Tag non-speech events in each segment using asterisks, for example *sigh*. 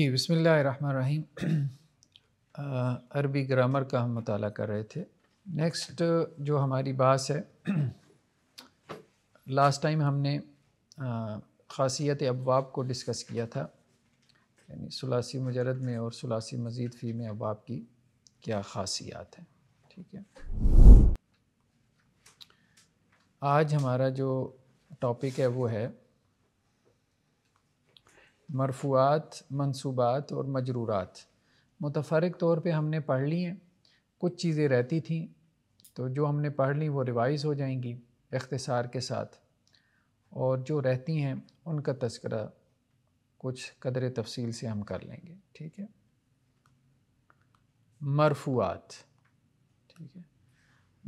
जी बिसमीम *clears throat* अरबी ग्रामर का हम मताल कर रहे थे नेक्स्ट जो हमारी बात है *clears throat* लास्ट टाइम हमने खासियत अबाब को डिस्कस किया था यानी सलासी मुजरद में और सलासी मज़ीद फ़ी में अबाब की क्या खासियात हैं ठीक है आज हमारा जो टॉपिक है वो है मरफूआत मनसूबात और मजरूरात मुतफरक तौर पे हमने पढ़ ली हैं कुछ चीज़ें रहती थी तो जो हमने पढ़ ली वो रिवाइज़ हो जाएंगी इख्तसार के साथ और जो रहती हैं उनका तस्करा कुछ कदर तफसील से हम कर लेंगे ठीक है मरफूआत ठीक है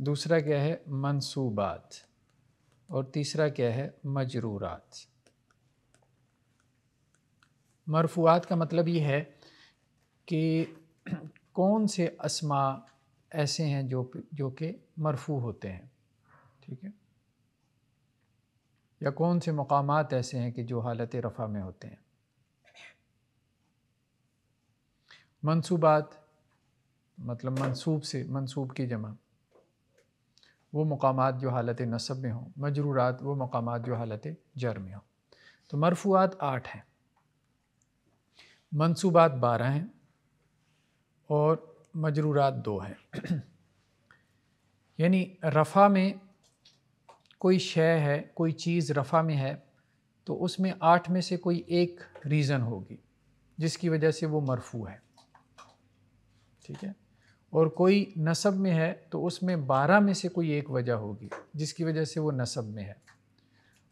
दूसरा क्या है मनसूबात और तीसरा क्या है मजरूरात मरफूआत का मतलब ये है कि कौन से असमा ऐसे हैं जो जो कि मरफू होते हैं ठीक है या कौन से मकाम ऐसे हैं कि जो हालत रफ़ा में होते हैं मनसूबात मतलब मनसूब से मनसूब की जमा वो मकाम जो हालत नसब में हों मजरूरात वो मकाम जो हालत जर में हों तो मरफूआत आठ हैं मनसूबात बारह हैं और मजरूरात दो हैं यानी रफ़ा में कोई शय है कोई चीज़ रफ़ा में है तो उसमें आठ में से कोई एक रीज़न होगी जिसकी वजह से वो मरफू है ठीक है और कोई नसब में है तो उसमें बारह में से कोई एक वजह होगी जिसकी वजह से वो नसब में है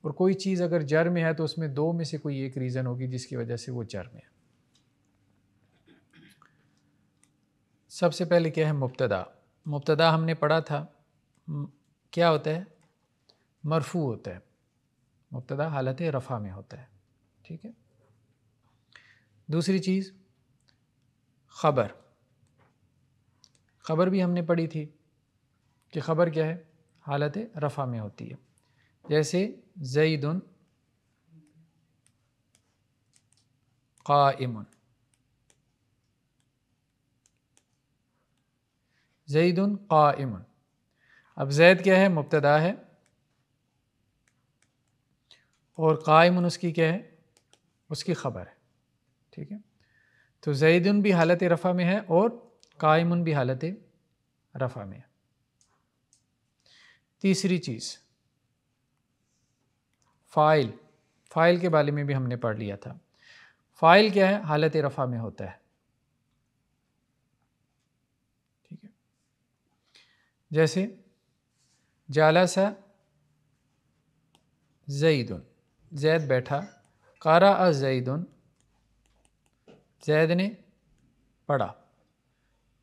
और कोई चीज़ अगर जर में है तो उसमें दो में से कोई एक रीज़न होगी जिसकी वजह से वो जर में है सबसे पहले क्या है मुबतदा मुबतदा हमने पढ़ा था क्या होता है मरफू होता है मुबतदा हालत रफ़ा में होता है ठीक है दूसरी चीज़ ख़बर ख़बर भी हमने पढ़ी थी कि ख़बर क्या है हालत रफ़ा में होती है जैसे जईदन काइमन जईदन काइम अब जैद क्या है मुबतदा है और कायमन उसकी क्या है उसकी ख़बर है ठीक है तो जैदन भी हालत रफ़ा में है और कायमन भी हालत रफ़ा में है तीसरी चीज़ फ़ाइल फ़ाइल के बारे में भी हमने पढ़ लिया था फ़ाइल क्या है हालत रफ़ा में होता है जैसे जाला सा जईदन जैद बैठा कारा अ जईदन जैद ने पढ़ा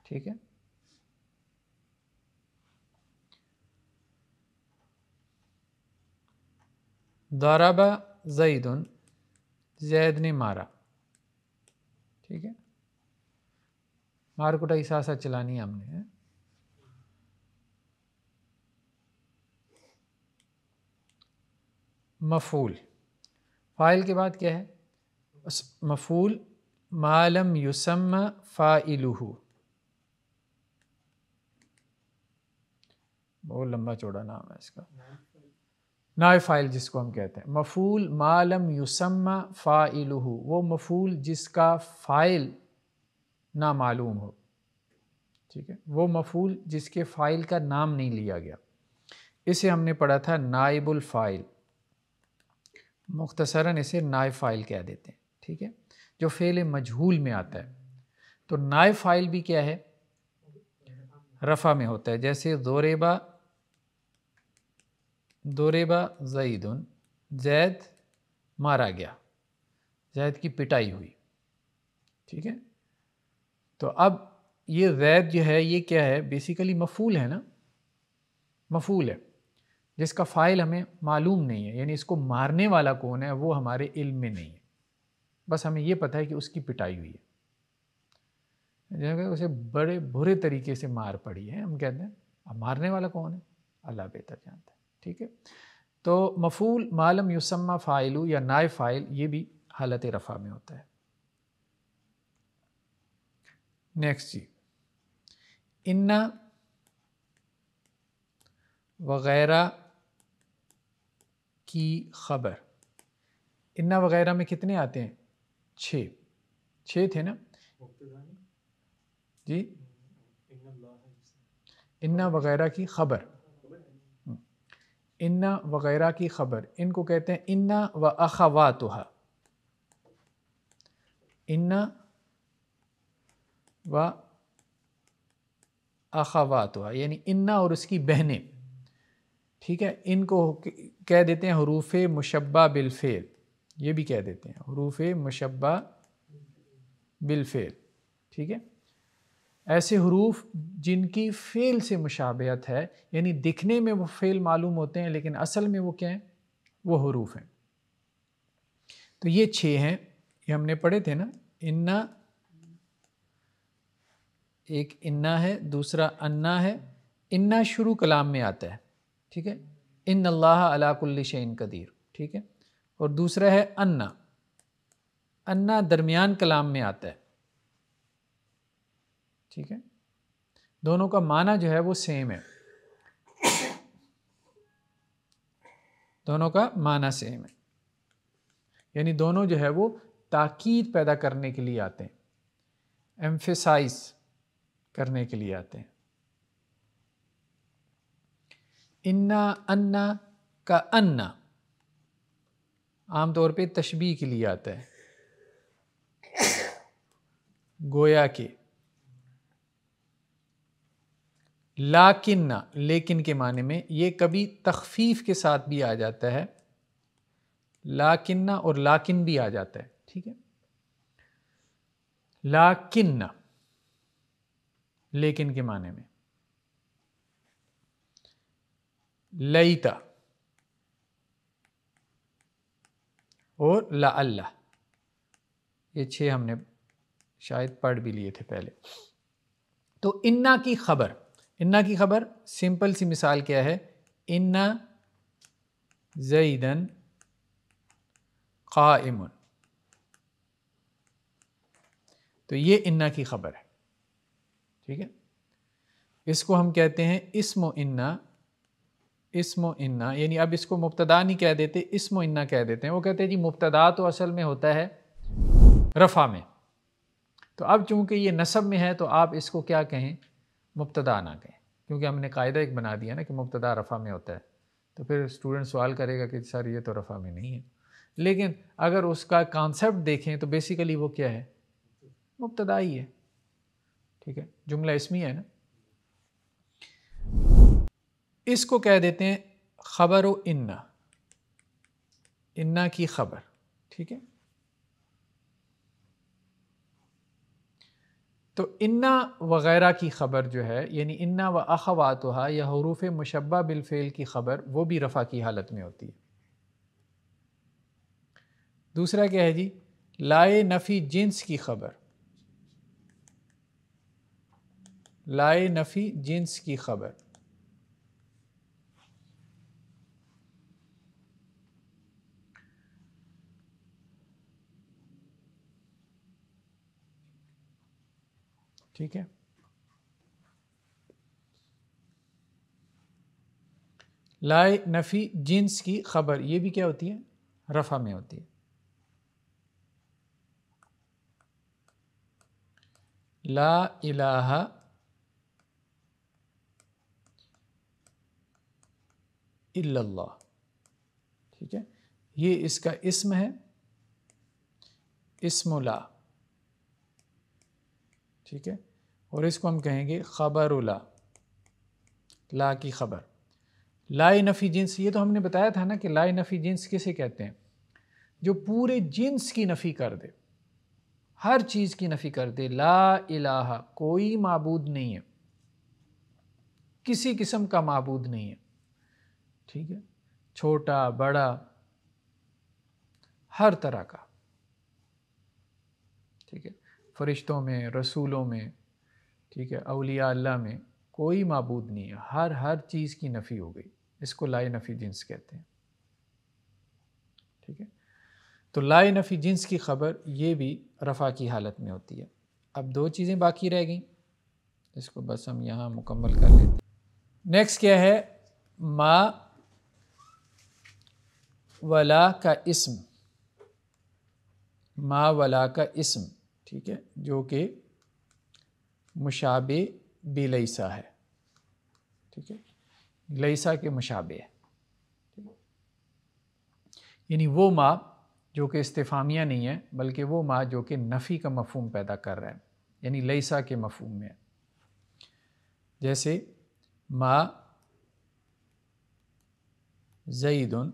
ठीक है दाराबा जईदन जैद ने मारा ठीक है मार कुटाई सासा चलानी हमने है मफूल फ़ाइल के बाद क्या है मफूल मालम युसम फ़ाइलहू बहुत लंबा चौड़ा नाम है इसका नाय फ़ाइल जिसको हम कहते हैं मफूल मालम युसम फ़ाइलहू वो मफूल जिसका फ़ाइल ना मालूम हो ठीक है वो मफूल जिसके फ़ाइल का नाम नहीं लिया गया इसे हमने पढ़ा था नाइबुल फ़ाइल मुख्तसरा इसे नाय फ़ाइल कह देते हैं ठीक है जो फ़ेल मजहूल में आता है तो नाय फ़ाइल भी क्या है रफ़ा में होता है जैसे दोरेबा दोरेबा जईदन जैद मारा गया जैद की पिटाई हुई ठीक है तो अब ये जैद जो है ये क्या है बेसिकली मफूल है ना मफूल है जिसका फ़ाइल हमें मालूम नहीं है यानी इसको मारने वाला कौन है वो हमारे इल्म में नहीं है बस हमें ये पता है कि उसकी पिटाई हुई है जैसे उसे बड़े बुरे तरीके से मार पड़ी है हम कहते हैं अब मारने वाला कौन है अल्लाह बेहतर जानता है ठीक है तो मफूल मालम युसम्मा फ़ाइलू या नाय फ़ाइल ये भी हालत रफ़ा में होता है नेक्स्ट जी इन्ना वगैरह की खबर इन्ना वगैरह में कितने आते हैं छः छः थे ना जी इन्ना वगैरह की खबर इन्ना वगैरह की खबर इनको कहते हैं इन्ना व अखवातहा इन्ना व अखवातहा यानी इन्ना और उसकी बहनें ठीक है इनको कह देते हैं हरूफ मुशबा बिलफ़ेल ये भी कह देते हैं हरूफ मुशबा बिलफ़ेल ठीक है ऐसे हरूफ जिनकी फ़ेल से मुशाबियत है यानी दिखने में वो फ़ेल मालूम होते हैं लेकिन असल में वो क्या हैं वो हरूफ हैं तो ये छः हैं ये हमने पढ़े थे ना इन्ना एक इन्ना है दूसरा अन्ना है इन्ना शुरू कलाम में आता है ठीक है इन अल्लाह अलाकुल्ल शन कदीर ठीक है और दूसरा है अन्ना अन्ना दरमियान कलाम में आता है ठीक है दोनों का माना जो है वो सेम है दोनों का माना सेम है यानी दोनों जो है वो ताकीद पैदा करने के लिए आते हैं एम्फेसाइज करने के लिए आते हैं इन्ना अन्ना का अन्ना आमतौर पे तशबी के लिए आता है गोया के लाकिन्ना लेकिन के माने में ये कभी तखफीफ के साथ भी आ जाता है लाकिन्ना और लाकिन भी आ जाता है ठीक है लाकिन्ना लेकिन के माने में लईता और ला अल्लाह ये छह हमने शायद पढ़ भी लिए थे पहले तो इन्ना की खबर इन्ना की खबर सिंपल सी मिसाल क्या है इन्ना जईदन कायमन तो ये इन्ना की खबर है ठीक है इसको हम कहते हैं इसमो इन्ना इसमो इन्ना यानी अब इसको मुबतदा नहीं कह देते इसमो इन्ना कह देते हैं वो कहते हैं जी मुबतदा तो असल में होता है रफ़ा में तो अब चूंकि ये नसब में है तो आप इसको क्या कहें मुबतदा ना कहें क्योंकि हमने कायदा एक बना दिया ना कि मुबतदा रफ़ा में होता है तो फिर स्टूडेंट सवाल करेगा कि सर ये तो रफ़ा में नहीं है लेकिन अगर उसका कॉन्सेप्ट देखें तो बेसिकली वो क्या है मुबतदा ही है ठीक है जुमला इसमें है ना इसको कह देते हैं ख़बर व इन्ना इन्ना की खबर ठीक है तो इन्ना वगैरह की ख़बर जो है यानी इन्ना व अखवातहा या हरूफ मुशबा बिलफ़ेल की ख़बर वो भी रफ़ा की हालत में होती है दूसरा क्या है जी लाए नफ़ी जिन्स की ख़बर लाए नफ़ी जिन्स की ख़बर ठीक है लाए नफ़ी जींस की खबर ये भी क्या होती है रफ़ा में होती है ला इलाहा इल्लल्लाह ठीक है ये इसका इसम है इस्मुला ठीक है और इसको हम कहेंगे ख़बर ला ला की ख़बर लाई नफ़ी जिन्स ये तो हमने बताया था ना कि लाई नफ़ी जिन्स किसे कहते हैं जो पूरे जिन्स की नफ़ी कर दे हर चीज़ की नफ़ी कर दे ला इलाहा कोई मबूद नहीं है किसी किस्म का मबूद नहीं है ठीक है छोटा बड़ा हर तरह का ठीक है फरिश्तों में रसूलों में ठीक है अलिया अल्लाह में कोई मबूद नहीं है हर हर चीज़ की नफ़ी हो गई इसको लाए नफ़ी जिन्स कहते हैं ठीक है तो लाए नफ़ी जिन्स की खबर ये भी रफ़ा की हालत में होती है अब दो चीज़ें बाकी रह गई इसको बस हम यहाँ मुकम्मल कर लेते हैं नेक्स्ट क्या है मा वला का इसम मा वला का इसम ठीक है जो कि मुशाबे बिलईसा है ठीक है लईसा के मुशाबे है यानी वो माँ जो कि इस्तेफामिया नहीं है बल्कि वो माँ जो कि नफ़ी का मफहम पैदा कर रहा है यानी लईसा के मफहम में है जैसे माँ जईदन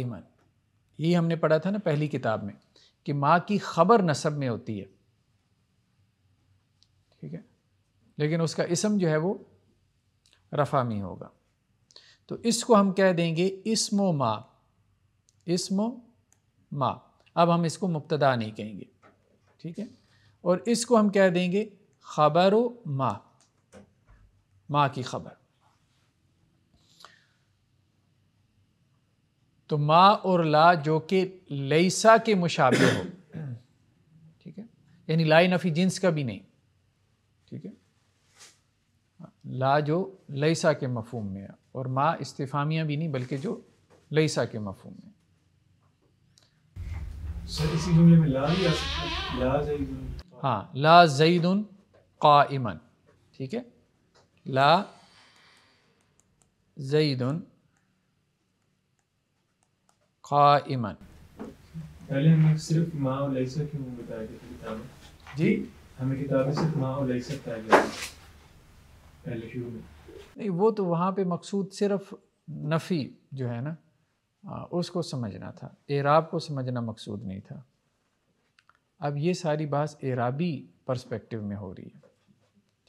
इमन यही हमने पढ़ा था ना पहली किताब में कि माँ की खबर नसब में होती है ठीक है लेकिन उसका इसम जो है वो रफ़ा में होगा तो इसको हम कह देंगे इसमो माँ इसमो माँ अब हम इसको मुबतदा नहीं कहेंगे ठीक है और इसको हम कह देंगे खबर माँ माँ की खबर तो मा और ला जो कि लईसा के मुशाबे हो ठीक है यानी ला नफ़ी जिन्स का भी नहीं ठीक है ला जो लईसा के मफहम में है और माँ इस्तीफामिया भी नहीं बल्कि जो लईसा के मफहम में हाँ ला जईद उन का ठीक है ला जईद उन काइमन हमें सिर्फ पहले शुरू में नहीं वो तो वहाँ पे मकसूद सिर्फ नफ़ी जो है ना आ, उसको समझना था एराब को समझना मकसूद नहीं था अब ये सारी बात एराबी पर्सपेक्टिव में हो रही है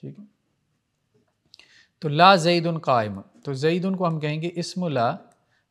ठीक है तो ला जईदन कायम तो जईदन को हम कहेंगे इसम ला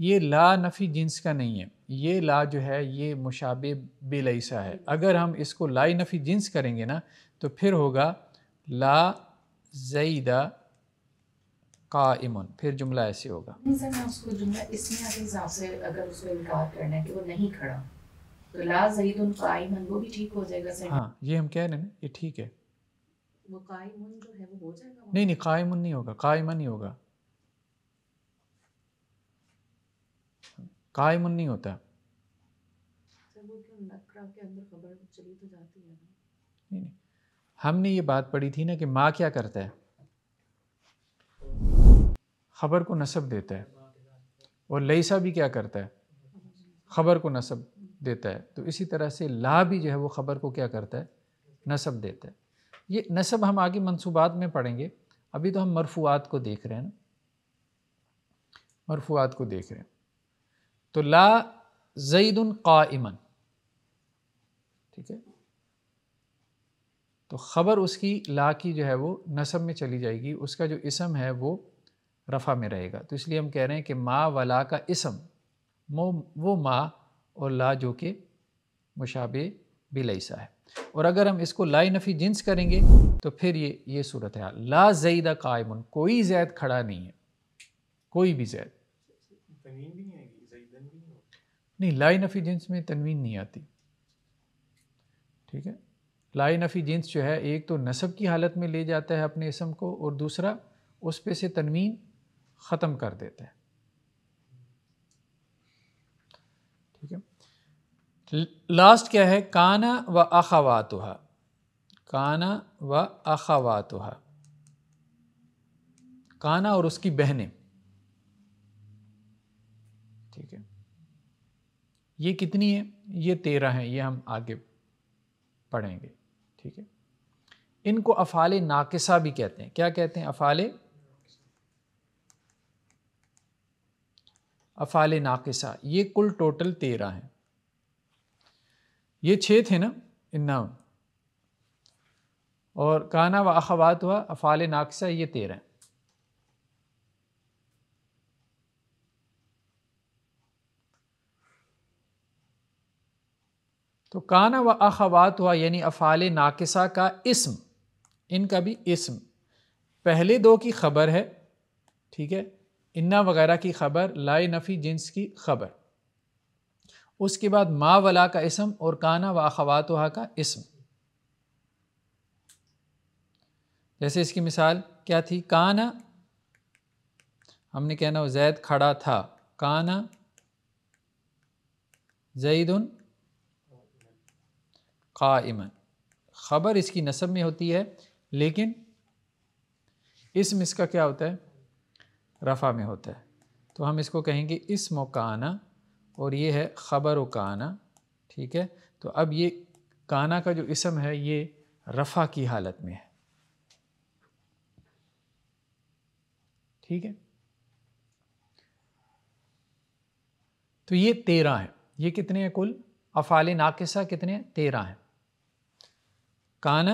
ये ला नफ़ी जिन्स का नहीं है ये ला जो है ये मुशाब बेलईसा है अगर हम इसको लाई नफ़ी जिन्स करेंगे ना तो फिर होगा ला जईदा इमन फिर जुमला ऐसे होगा तो हाँ ये हम कह रहे हैं ये ठीक है वो जो है वो हो जाएगा नहीं नहीं कायमन नहीं होगा कायमन ही होगा काय मन नहीं होता नहीं नहीं हमने ये बात पढ़ी थी ना कि माँ क्या करता है खबर को नसब देता है और लईसा भी क्या करता है खबर को नसब देता है तो इसी तरह से ला भी जो है वो खबर को क्या करता है नसब देता है ये नसब हम आगे मनसूबात में पढ़ेंगे अभी तो हम मरफूआत को देख रहे हैं ना मरफूआत को देख रहे हैं तो ला जईदन कामन ठीक है तो ख़बर उसकी ला की जो है वो नसब में चली जाएगी उसका जो इसम है वो रफ़ा में रहेगा तो इसलिए हम कह रहे हैं कि माँ व ला का इसम वो वो माँ और ला जो कि मुशाबे बिलईसा है और अगर हम इसको ला नफ़ी जिन्स करेंगे तो फिर ये ये सूरत है ला जईद कायमन कोई जैद खड़ा नहीं है कोई भी जैद नहीं लाइन ऑफ एजेंस में तनवीन नहीं आती ठीक है लाइन ऑफ एजेंस जो है एक तो नसब की हालत में ले जाता है अपने इसम को और दूसरा उस पे से तनवीन ख़त्म कर देता है ठीक है लास्ट क्या है काना व अखावातहा काना व अखावातहा काना और उसकी बहनें ये कितनी है ये तेरह है ये हम आगे पढ़ेंगे ठीक है इनको अफ़ाल नाकिसा भी कहते हैं क्या कहते हैं अफाले अफ़ाल नाकिसा ये कुल टोटल तेरह हैं ये छः थे ना इन्ना और काना व अखवात हुआ अफाले नाकिसा ये तेरह हैं तो काना व अखवात हुआ यानी अफ़ाल नाकसा का इसम इनका भी इसम पहले दो की खबर है ठीक है इन्ना वगैरह की खबर लाए नफ़ी जिन्स की खबर उसके बाद माँ वला का इसम और काना व अखवात हुआ का इसम जैसे इसकी मिसाल क्या थी काना हमने कहना जैद खड़ा था काना जईदन कायमन ख़बर इसकी नसब में होती है लेकिन इसम इसका क्या होता है रफ़ा में होता है तो हम इसको कहेंगे इसम काना और ये है ख़बर व काना ठीक है तो अब ये काना का जो इसम है ये रफ़ा की हालत में है ठीक है तो ये तेरह हैं ये कितने हैं कुल अफ़ाल नाकसा कितने तेरह हैं कान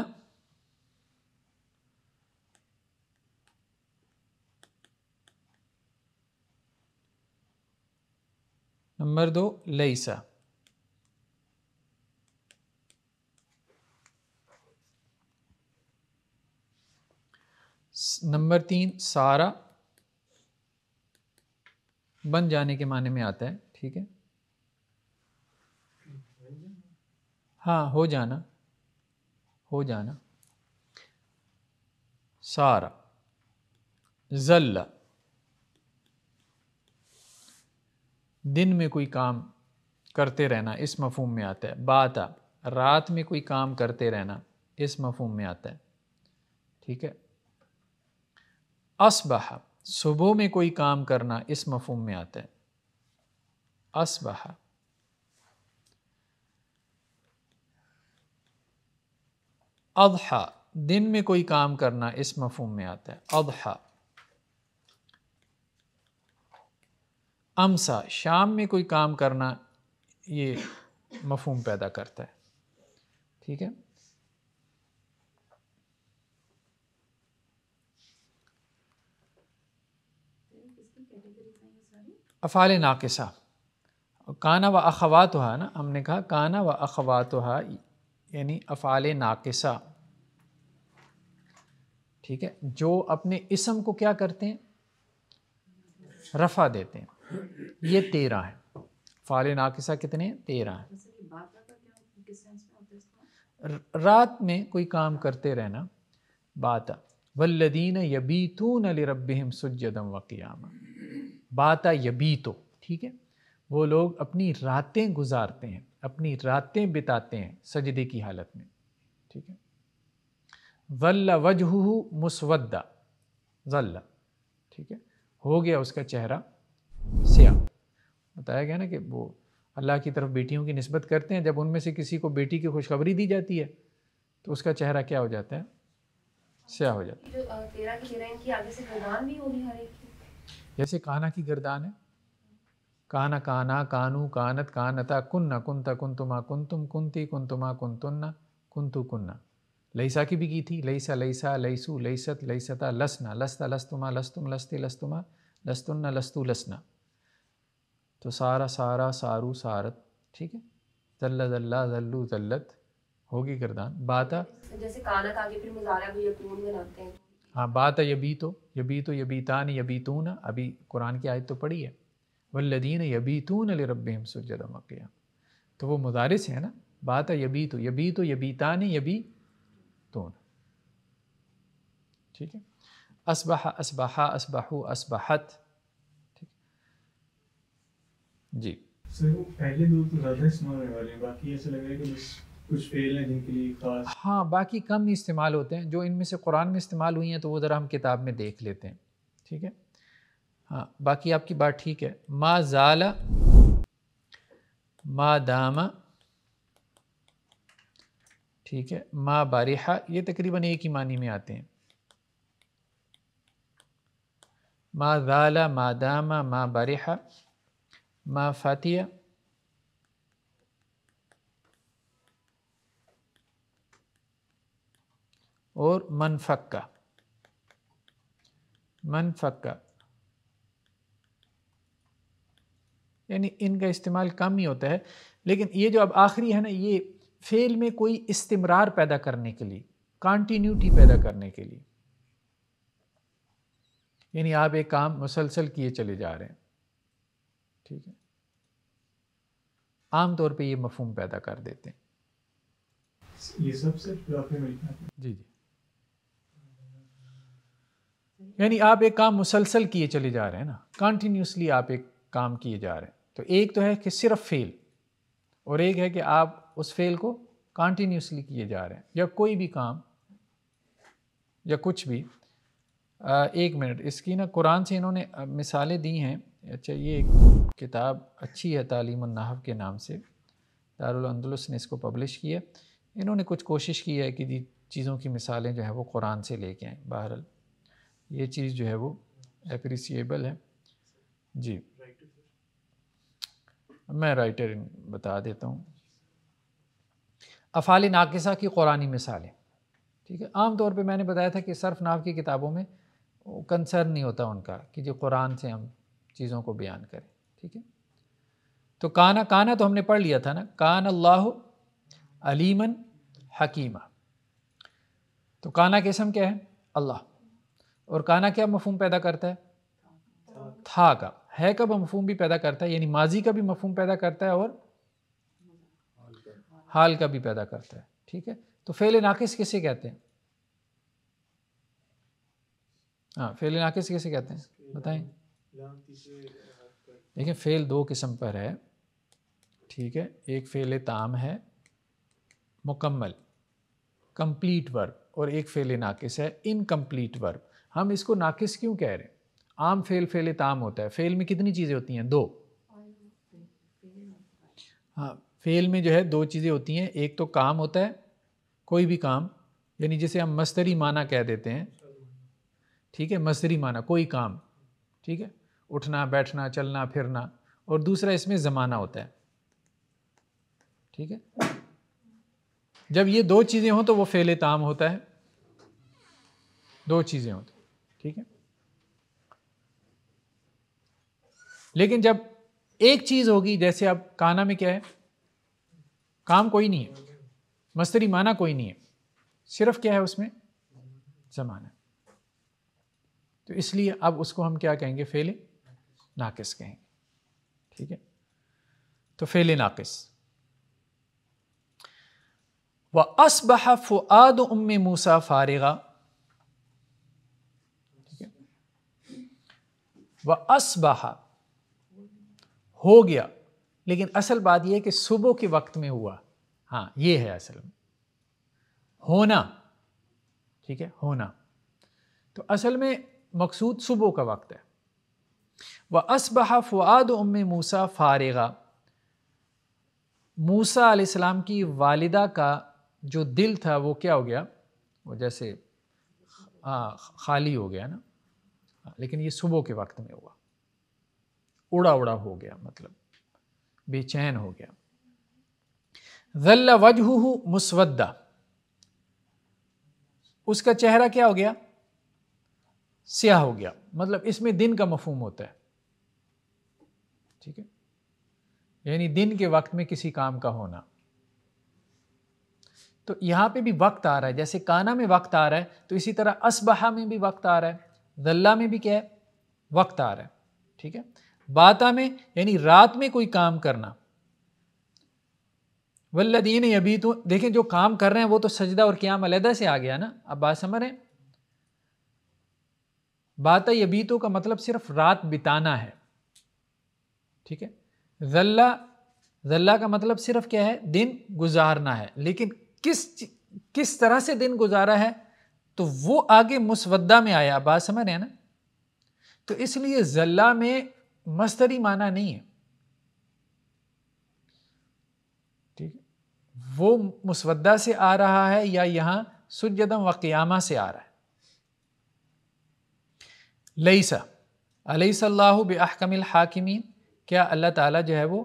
नंबर दो लईसा नंबर तीन सारा बन जाने के माने में आता है ठीक है हाँ हो जाना हो जाना सारा जल्ला दिन में कोई काम करते रहना इस मफहम में आता है बात आप रात में कोई काम करते रहना इस मफहम में आता है ठीक है असबहा सुबह में कोई काम करना इस मफहम में आता है असबाह अदहा दिन में कोई काम करना इस मफहम में आता है अदहा अमसा शाम में कोई काम करना ये मफहम पैदा करता है ठीक है अफ़ाल नाकसा काना व तो है ना हमने कहा काना व अखवा तो हा यानी अफ़ाल नाकसा ठीक है जो अपने इसम को क्या करते हैं रफ़ा देते हैं ये तेरह है फ़ाल नाकसा कितने तेरह हैं रात में कोई काम करते रहना बात वल्लदीन यबीतून लरबहम सुजदम वक़ियाम बाता यबीतो ठीक है वो लोग अपनी रातें गुजारते हैं अपनी रातें बिताते हैं सजदे की हालत में ठीक है वल्ल वजहू मुसवद्दा जल्ला ठीक है हो गया उसका चेहरा स्याह बताया गया ना कि वो अल्लाह की तरफ बेटियों की नस्बत करते हैं जब उनमें से किसी को बेटी की खुशखबरी दी जाती है तो उसका चेहरा क्या हो जाता है स्याह हो जाता है जैसे काना की गर्दान है कान काना कानू कानत कानता कुन्ना कुंत कुंतुमा कुंतुम कुंती कुंतुमा कुंतुन्ना कुंतु कुन्ना लईसा की भी की थी लईसा लईसा लईसु लईसत लईसता लसना लसता लस्तुमा लस्तुम लस्ते लस्तुमा लस्तुन्ना लस्तु लसना तो सारा सारा सारू सारत ठीक है जल्ला जल्ला जल्लू जल्लत होगी गर्दान बात जैसे काना आगे फिर मुजारा भी यकून लगते हैं हाँ बात है यबी तो यबी तो यबीतू ना अभी कुरान की आयत तो पढ़ी है वल्लदीन यबीतून अली रबम सुजद मकिया तो वो मुदारिस है ना बात है यबी तो यबी तो यबीता ने यबी तोन ठीक है असबाह असबाह असबाहू असबाहत ठीक जी सर पहले दो तो ज़्यादा इस्तेमाल होने वाले हैं बाकी ऐसा लग रहा है कि कुछ फेल हैं जिनके लिए खास हाँ बाकी कम इस्तेमाल होते हैं जो इनमें से कुरान में इस्तेमाल हुई हैं तो वो ज़रा हम किताब में देख लेते हैं ठीक है हाँ बाकी आपकी बात ठीक है मा ज़ाला मा दामा ठीक है मा बारिहा ये तकरीबन एक ही मानी में आते हैं मा ज़ाला मा दामा मा बारिहा मा फातिया और मनफक्का मनफक्का यानी इनका इस्तेमाल कम ही होता है लेकिन ये जो अब आखिरी है ना ये फेल में कोई इस्तेमरार पैदा करने के लिए कॉन्टीन्यूटी पैदा करने के लिए यानी आप एक काम मुसलसल किए चले जा रहे हैं ठीक है आम तौर पे ये मफहम पैदा कर देते हैं ये सब जी जी यानी आप एक काम मुसलसल किए चले जा रहे हैं ना कॉन्टीन्यूसली आप एक काम किए जा रहे हैं तो एक तो है कि सिर्फ फेल और एक है कि आप उस फेल को कॉन्टीन्यूसली किए जा रहे हैं या कोई भी काम या कुछ भी आ, एक मिनट इसकी ना कुरान से इन्होंने मिसालें दी हैं अच्छा ये एक किताब अच्छी है तालीम नाहव के नाम से दारुलंदलस ने इसको पब्लिश किया इन्होंने कुछ कोशिश की है कि जी चीज़ों की मिसालें जो है वो कुरान से लेके आएँ बहरहाल ये चीज़ जो है वो अप्रिसिएबल है जी मैं राइटर बता देता हूँ अफ़ाल नाकिसा की कुरानी मिसालें ठीक है आम तौर पे मैंने बताया था कि सर्फ नाव की किताबों में कंसर्न नहीं होता उनका कि जो कुरान से हम चीज़ों को बयान करें ठीक है तो काना काना तो हमने पढ़ लिया था ना कान अल्लाह अलीमन हकीमा तो काना किस्म क्या है अल्लाह और काना क्या मफहम पैदा करता है था का है का मफहम भी पैदा करता है यानी माजी का भी मफहम पैदा करता है और हाल का भी पैदा करता है ठीक है तो फेल नाकिस किसे कहते हैं हाँ फेल नाकिस किसे कहते हैं बताएं देखिए फेल दो किस्म पर है ठीक है एक फेल ताम है मुकम्मल कंप्लीट वर्ब और एक फेल नाकिस है इनकम्प्लीट वर्ब हम इसको नाकिस क्यों कह रहे हैं आम फेल फेल ताम होता है फेल में कितनी चीज़ें होती हैं दो हाँ फेल में जो है दो चीज़ें होती हैं एक तो काम होता है कोई भी काम यानी जिसे हम मस्तरी माना कह देते हैं ठीक है मस्तरी माना कोई काम ठीक है उठना बैठना चलना फिरना और दूसरा इसमें ज़माना होता है ठीक है जब ये दो चीज़ें हों तो वो फेल ताम होता है दो चीज़ें होती तो। ठीक है लेकिन जब एक चीज़ होगी जैसे अब काना में क्या है काम कोई नहीं है मस्तरी माना कोई नहीं है सिर्फ क्या है उसमें ज़माना तो इसलिए अब उसको हम क्या कहेंगे फेले नाकिस कहेंगे ठीक है तो फेले नाकिस व असबह फुआद उम मूसा फारेगा ठीक है व असबहा हो गया लेकिन असल बात यह कि सुबह के वक्त में हुआ हाँ ये है असल में होना ठीक है होना तो असल में मकसूद सुबह का वक्त है वह असबहा फ़ुआद उम मूसा फारेगा मूसा आसमाम की वालिदा का जो दिल था वो क्या हो गया वो जैसे आ, हाँ, खाली हो गया ना लेकिन ये सुबह के वक्त में हुआ उड़ा उड़ा हो गया मतलब बेचैन हो गया जल्ला वजह मुसवद्दा उसका चेहरा क्या हो गया स्याह हो गया मतलब इसमें दिन का मफहम होता है ठीक है यानी दिन के वक्त में किसी काम का होना तो यहां पे भी वक्त आ रहा है जैसे काना में वक्त आ रहा है तो इसी तरह असबहा में भी वक्त आ रहा है जल्ला में भी क्या है वक्त आ रहा है ठीक है बाता में यानी रात में कोई काम करना वल्लदीन अभी तो देखें जो काम कर रहे हैं वो तो सजदा और क्याम अलहदा से आ गया ना अब बात समझ रहे बात बाता का मतलब सिर्फ रात बिताना है ठीक है जल्ला जल्ला का मतलब सिर्फ क्या है दिन गुजारना है लेकिन किस किस तरह से दिन गुजारा है तो वो आगे मुसवदा में आया बात समझ रहे हैं ना तो इसलिए जल्ला में मस्तरी माना नहीं है ठीक वो मुसवदा से आ रहा है या यहां सुजदम व से आ रहा है लईसा अलैसल्लाहु बेअहकमिल हाकिमीन क्या अल्लाह ताला जो है वो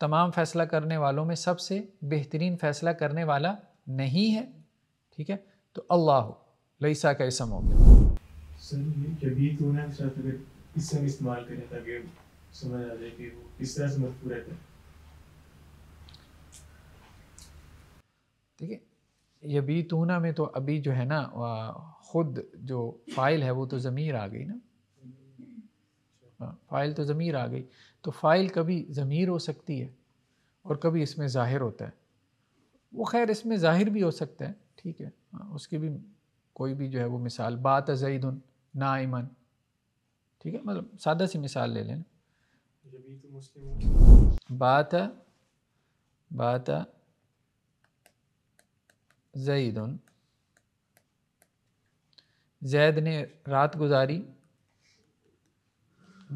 तमाम फ़ैसला करने वालों में सबसे बेहतरीन फ़ैसला करने वाला नहीं है ठीक है तो अल्लाह लईसा का इसम हो गया सर ये कभी इस समय इस्तेमाल करें ताकि समझ आ जाए कि वो किस तरह से मजबूर रहते हैं ठीक है यबी तूना तो में तो अभी जो है ना ख़ुद जो फ़ाइल है वो तो ज़मीर आ गई ना हाँ, फ़ाइल तो ज़मीर आ गई तो फ़ाइल कभी ज़मीर हो सकती है और कभी इसमें ज़ाहिर होता है वो खैर इसमें ज़ाहिर भी हो सकता है ठीक है हाँ, उसकी भी कोई भी जो है वो मिसाल बात जईदन नाइमन ठीक है मतलब सादा सी मिसाल ले लेना बात बात जईद जैद ने रात गुजारी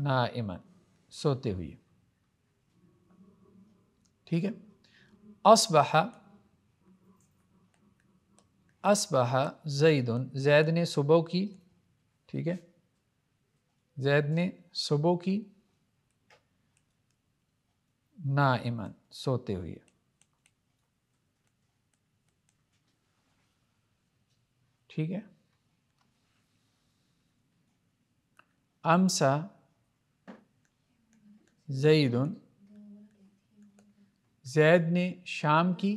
ना इमन सोते हुए ठीक है असबहा असबहा जईद जैद ने सुबह की ठीक है जैद ने सुबह की ना ईमान सोते हुए ठीक है अमसा जईदन जैद ने शाम की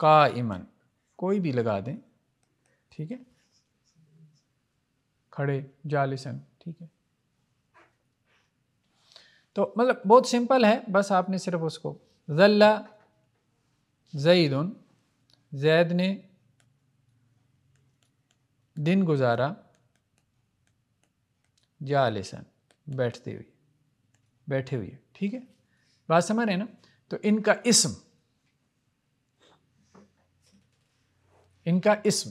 का इमन कोई भी लगा दें ठीक है खड़े जालिसन ठीक है तो मतलब बहुत सिंपल है बस आपने सिर्फ उसको जल्ला जईदन जैद ने दिन गुजारा जालिसन बैठते हुए बैठे हुए ठीक है बात समझ रहे ना तो इनका इसम इनका इसम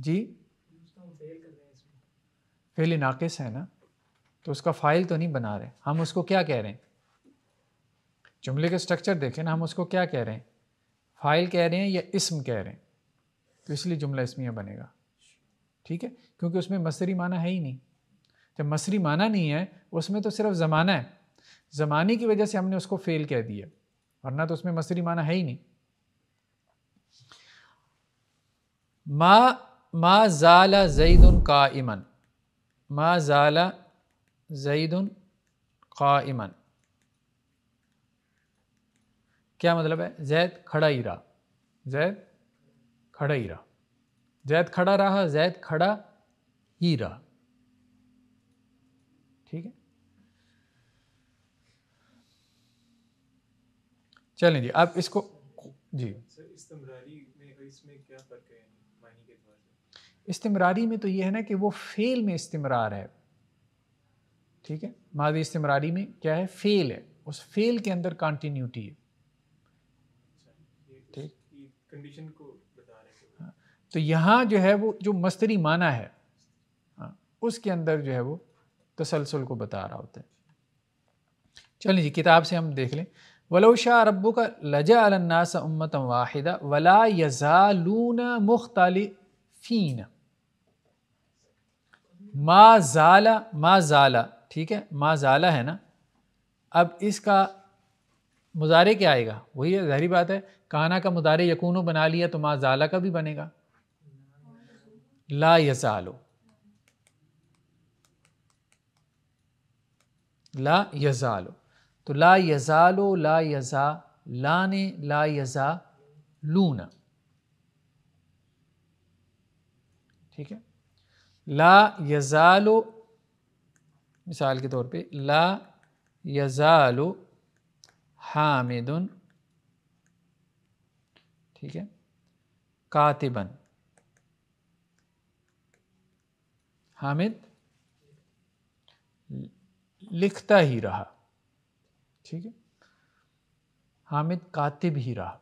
जी फेल नाकिस है ना तो उसका फाइल तो नहीं बना रहे हम उसको क्या कह रहे हैं जुमले का स्ट्रक्चर देखें ना हम उसको क्या कह रहे हैं फाइल कह रहे हैं या इसम कह रहे हैं तो इसलिए जुमला इसमिया बनेगा ठीक है क्योंकि उसमें मसरी माना है ही नहीं जब मसरी माना नहीं है उसमें तो सिर्फ ज़माना है ज़माने की वजह से हमने उसको फेल कह दिया वरना तो उसमें मसरी माना है ही नहीं मा मा ज़ाला ज़ैदन का इमन मा ज़ाला ज़ैदन का इमन क्या मतलब है जैद खड़ा ही रहा जैद खड़ा ही रहा जैद खड़ा रहा जैद खड़ा ही रहा ठीक है चलें जी आप इसको जी सर में इसमें क्या फर्क इस्तमरारी में तो ये है ना कि वो फेल में इस्तमरार है ठीक है माजी इस्तमरारी में क्या है फेल है उस फेल के अंदर कॉन्टीन्यूटी है अच्छा, ठीक कंडीशन को बता रहे हैं हाँ, तो यहाँ जो है वो जो मस्तरी माना है हाँ, उसके अंदर जो है वो तसलसल को बता रहा होता है चलिए जी किताब से हम देख लें वलोशा रब्बू का लजा अलन्नास उम्मत वाहिदा वला यजालून मुख्तलिफ़ीन मा ज़ाला मा ज़ाला ठीक है मा ज़ाला है ना अब इसका मुजारे क्या आएगा वही है जहरी बात है काना का मुदारे यकूनो बना लिया तो मा ज़ाला का भी बनेगा ला यज़ालो ला यज़ालो तो ला यज़ालो ला यज़ा लाने ला यज़ा लूना ठीक है ला यज़ालो मिसाल के तौर पे ला यज़ालो हामिदन ठीक है कातिबन हामिद लिखता ही रहा ठीक है हामिद कातिब ही रहा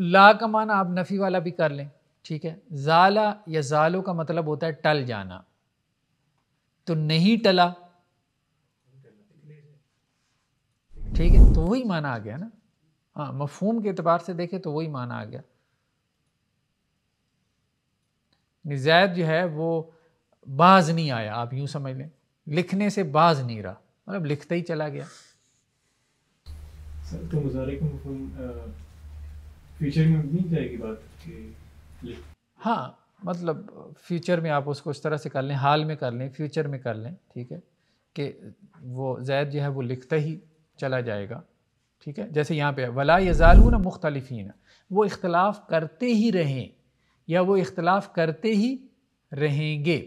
ला का माना आप नफ़ी वाला भी कर लें ठीक है ज़ाला या ज़ालो का मतलब होता है टल जाना तो नहीं टला ठीक है तो वही माना आ गया ना हाँ मफहूम के अतबार से देखें तो वही माना आ गया निजैद जो है वो बाज नहीं आया आप यूं समझ लें लिखने से बाज नहीं रहा मतलब लिखता ही चला गया सर तो का फ्यूचर में नहीं जाएगी बात कि हाँ मतलब फ्यूचर में आप उसको इस तरह से कर लें हाल में कर लें फ्यूचर में कर लें ठीक है कि वो जैद जो है वो लिखता ही चला जाएगा ठीक है जैसे यहाँ पे वला ना मुख्तलिफिन वो इख्तलाफ करते ही रहें या वो इख्तलाफ करते ही रहेंगे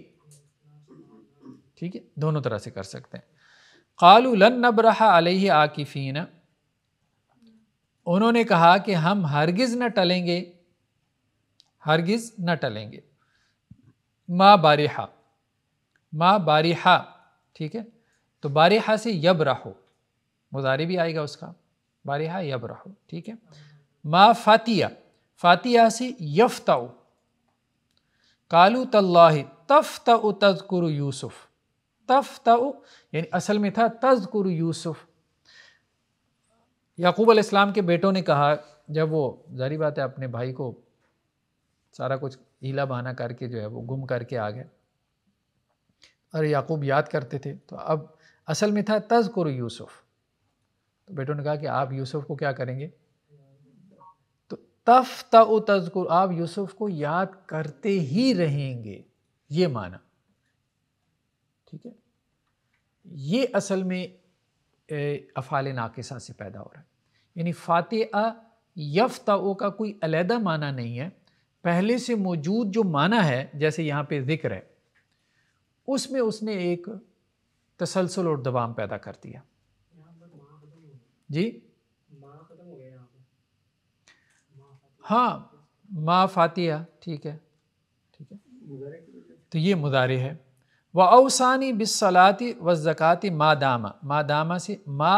ठीक है दोनों तरह से कर सकते हैं कालू लन نبرح अलह عاكفين उन्होंने कहा कि हम हरगिज़ न टलेंगे हरगिज़ न टलेंगे मा बारिहा मा बारिहा ठीक है तो बारिहा से यब रहो मुजारे भी आएगा उसका बारिहा यब रहो ठीक है मा फातिया फातिया से यफ़ताओ कालू तल्ला तफ तज़कुरु यूसुफ़ तफ्ताउ यानी असल में था तस्कुर यूसुफ याकूब अलैहिस्सलाम के बेटों ने कहा जब वो जारी बात है अपने भाई को सारा कुछ हीला बहाना करके जो है वो गुम करके आ गए और याकूब याद करते थे तो अब असल में था तस्कुर यूसुफ तो बेटों ने कहा कि आप यूसुफ को क्या करेंगे तो तज तस्कुर आप यूसुफ को याद करते ही रहेंगे ये माना ठीक है ये असल में अफ़ाल नाकसा से पैदा हो रहा है यानी फ़ातह यफ़ताओ का कोई अलहदा माना नहीं है पहले से मौजूद जो माना है जैसे यहाँ पे ज़िक्र है उसमें उसने एक तसलसल और दबाम पैदा कर दिया जी हाँ माँ फातिया ठीक है ठीक है तो ये मुदारे है व अवसानी बिसलाती व ज़क़ाती मा दामा मा दामा से मा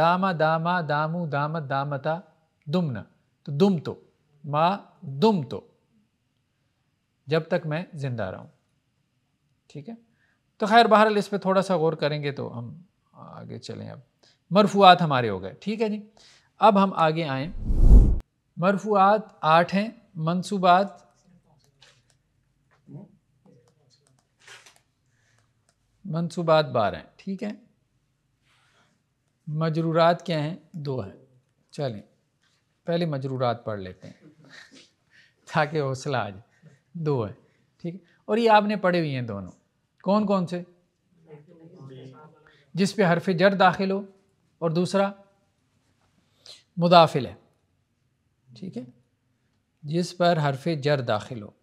दामा दामा दामू दाम दामता दुमना तो दुम तो मा दुम तो जब तक मैं ज़िंदा रहूँ ठीक है तो खैर बहरहाल इस पर थोड़ा सा गौर करेंगे तो हम आगे चलें अब मरफूआत हमारे हो गए ठीक है जी अब हम आगे आएँ मरफूआत आठ हैं मनसूबात मनसूबात बारह ठीक है मजरूरात क्या हैं दो हैं चलें पहले मजरूरात पढ़ लेते हैं ताकि हौसला आ जाए दो है ठीक है और ये आपने पढ़े हुए हैं दोनों कौन कौन से जिस पे हरफ जर दाखिल हो और दूसरा मुदाफिल है ठीक है जिस पर हरफ जर दाखिल हो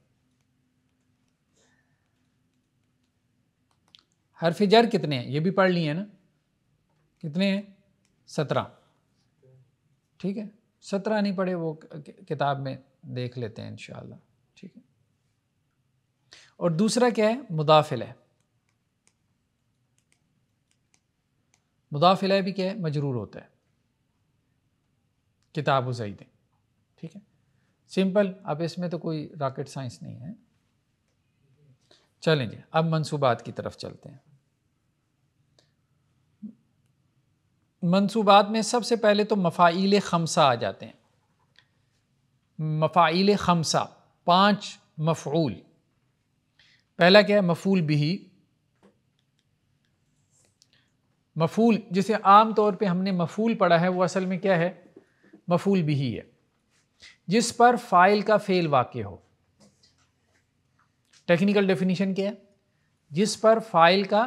हरफ जर कितने हैं ये भी पढ़ लिए ना कितने हैं सत्रह ठीक है सत्रह नहीं पढ़े वो किताब में देख लेते हैं इन ठीक है और दूसरा क्या है मुदाफिल है मुदाफिल भी क्या है मजरूर होता है किताब दें ठीक है सिंपल अब इसमें तो कोई रॉकेट साइंस नहीं है चलें जी अब मंसूबात की तरफ चलते हैं मनसूबात में सबसे पहले तो मफ़ाइल खमसा आ जाते हैं मफ़ाइल खमसा पाँच मफूल पहला क्या है मफूल बिही मफूल जिसे आम तौर पे हमने मफूल पढ़ा है वो असल में क्या है मफूल बिही है जिस पर फ़ाइल का फ़ेल वाक़ हो टेक्निकल डेफिनेशन क्या है जिस पर फ़ाइल का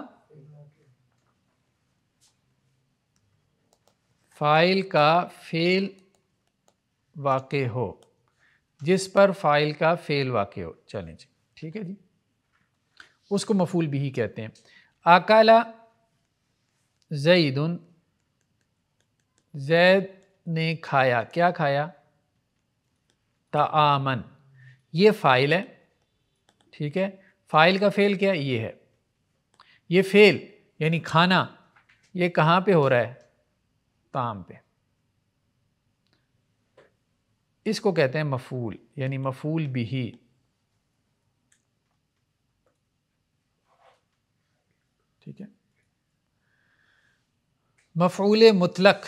फाइल का फेल वाक़ हो जिस पर फाइल का फेल वाक़ हो चलें जी ठीक है जी उसको मफूल भी ही कहते हैं अकाला जईदन जैद ने खाया क्या खाया तामन ये फ़ाइल है ठीक है फ़ाइल का फ़ेल क्या ये है ये फ़ेल यानी खाना ये कहाँ पे हो रहा है ताम पे इसको कहते हैं मफूल यानी मफूल बिही ठीक है मफूल मुतलक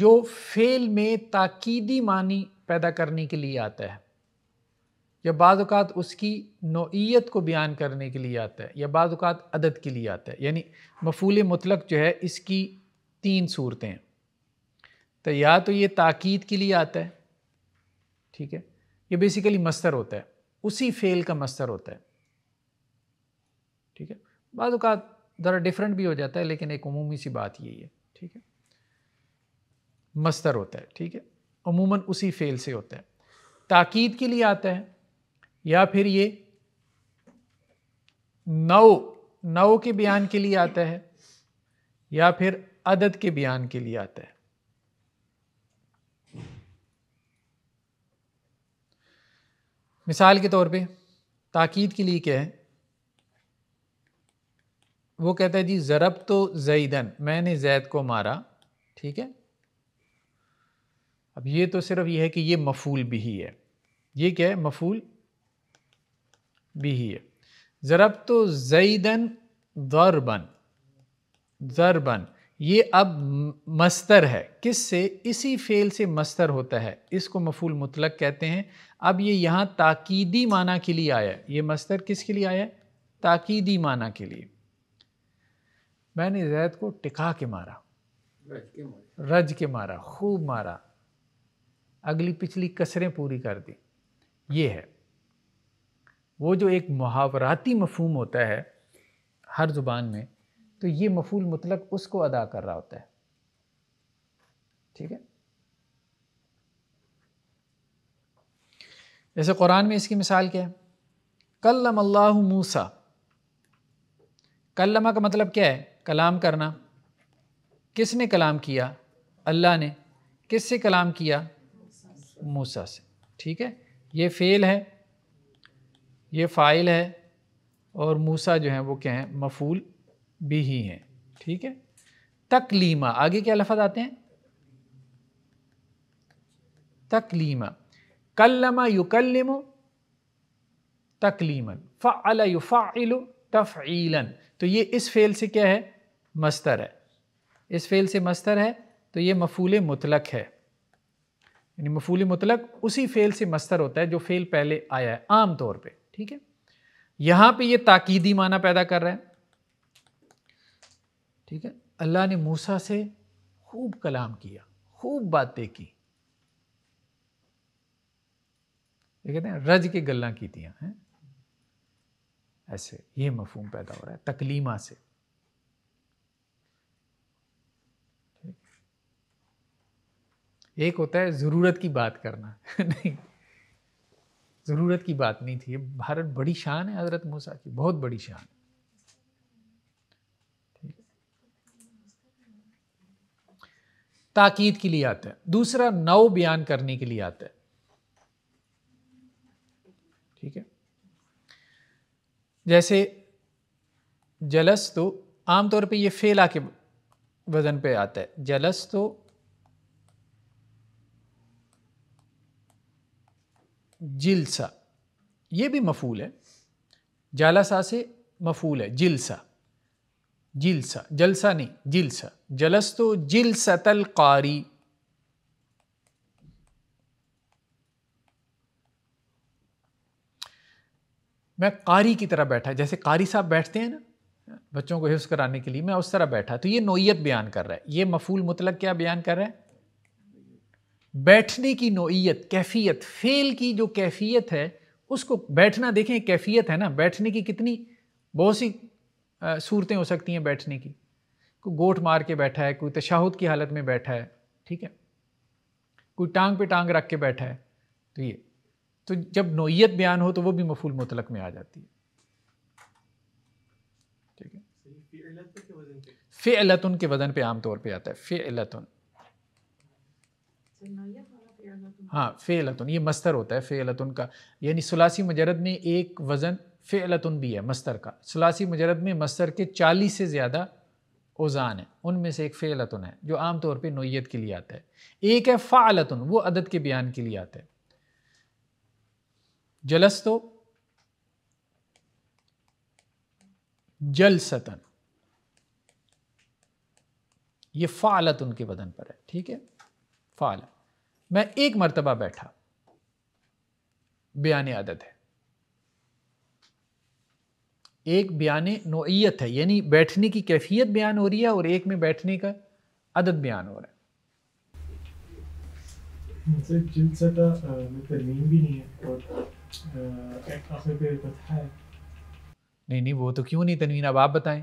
जो फेल में ताकीदी मानी पैदा करने के लिए आता है या बाज़ात उसकी नौीयत को बयान करने के लिए आता है या बाज़ात अदद के लिए आता है यानी मफूल मतलक जो है इसकी तीन सूरतें तो या तो ये ताक़द के लिए आता है ठीक है ये बेसिकली मस्तर होता है उसी फेल का मस्तर होता है ठीक है बाज़ात ज़रा डिफरेंट भी हो जाता है लेकिन एक अमूमी सी बात यही है ठीक है मस्तर होता है ठीक है अमूमन उसी फेल से होता है ताक़द के लिए आता है या फिर ये नौ नौ के बयान के लिए आता है या फिर अदद के बयान के लिए आता है मिसाल के तौर पे ताकीद के लिए क्या है वो कहता है जी ज़रब तो जईदन मैंने जैद को मारा ठीक है अब ये तो सिर्फ ये है कि ये मफूल भी ही है ये क्या है मफूल बिही ज़रब तो जईदन ज़रबन दरबन ये अब मस्तर है किस से इसी फेल से मस्तर होता है इसको मफूल मुतलक कहते हैं अब ये यहाँ ताकीदी माना के लिए आया ये मस्तर किसके लिए आया ताकीदी माना के लिए मैंने जैद को टिका के मारा रज के मारा खूब मारा अगली पिछली कसरें पूरी कर दी ये है वो जो एक मुहावराती मफहम होता है हर ज़ुबान में तो ये मफूल मतलब उसको अदा कर रहा होता है ठीक है जैसे कुरान में इसकी मिसाल क्या है कलम अल्लाह मूसा कलमा का मतलब क्या है कलाम करना किसने कलाम किया अल्लाह ने किससे कलाम किया मूसा से ठीक है ये फेल है ये फ़ाइल है और मूसा जो है वो क्या है मफूल भी ही हैं ठीक है तकलीमा आगे क्या लफज आते हैं तकलीमा कल्लमा युकलमो तकलीमन फ़ाल युफ़ाइल तफ़ीलन तो ये इस फेल से क्या है मस्तर है इस फेल से मस्तर है तो ये मफूल मुतलक है यानी मफूल मुतलक उसी फेल से मस्तर होता है जो फेल पहले आया है आम तौर पे ठीक है यहां पे ये ताकीदी माना पैदा कर रहा है ठीक है अल्लाह ने मूसा से खूब कलाम किया खूब बातें की कहते हैं रज के गल्ला की दियाँ हैं ऐसे ये मफहम पैदा हो रहा है तकलीमा से एक होता है ज़रूरत की बात करना *laughs* नहीं ज़रूरत की बात नहीं थी भारत बड़ी शान है हज़रत मूसा की बहुत बड़ी शान ताकीद के लिए आता है दूसरा नव बयान करने के लिए आता है ठीक है जैसे जलस तो आमतौर पे ये फेला के वजन पे आता है जलस तो जिलसा ये भी मफूल है जालासा से मफूल है जिलसा जिलसा जलसा नहीं जिलसा जलस तो जिलसतल कारी मैं कारी की तरह बैठा जैसे कारी साहब बैठते हैं ना बच्चों को हिफ्स कराने के लिए मैं उस तरह बैठा तो ये नोयत बयान कर रहा है ये मफूल मुतलक क्या बयान कर रहा है बैठने की नोयत कैफियत फेल की जो कैफियत है उसको बैठना देखें कैफियत है ना बैठने की कितनी बहुत सी सूरतें हो सकती हैं बैठने की कोई गोट मार के बैठा है कोई तशाहुद की हालत में बैठा है ठीक है कोई टांग पे टांग रख के बैठा है तो ये तो जब नोयत बयान हो तो वो भी मफूल मुतलक में आ जाती है ठीक है फ़िलतन के वज़न पे आमतौर पर आता है फ़िलतन हाँ फ़ेलतन ये मस्तर होता है फ़ेलतन का यानी सलासी मजरद में एक वज़न फ़ेलतन भी है मस्तर का सलासी मजरद में मस्तर के चालीस से ज़्यादा ओज़ान हैं उनमें से एक फ़ेलतन है जो आम तौर पे नोयत के लिए आता है एक है फ़ालतुन वो अदद के बयान के लिए आता है जलस तो जलसतन ये फ़ालतन के बदन पर है ठीक है फ़ालत मैं एक मरतबा बैठा बयान आदत है एक बयान नोयत है यानी बैठने की कैफियत बयान हो रही है और एक में बैठने का अदद बयान हो रहा है नहीं नहीं वो तो क्यों नहीं तनवीन अब आप बताएं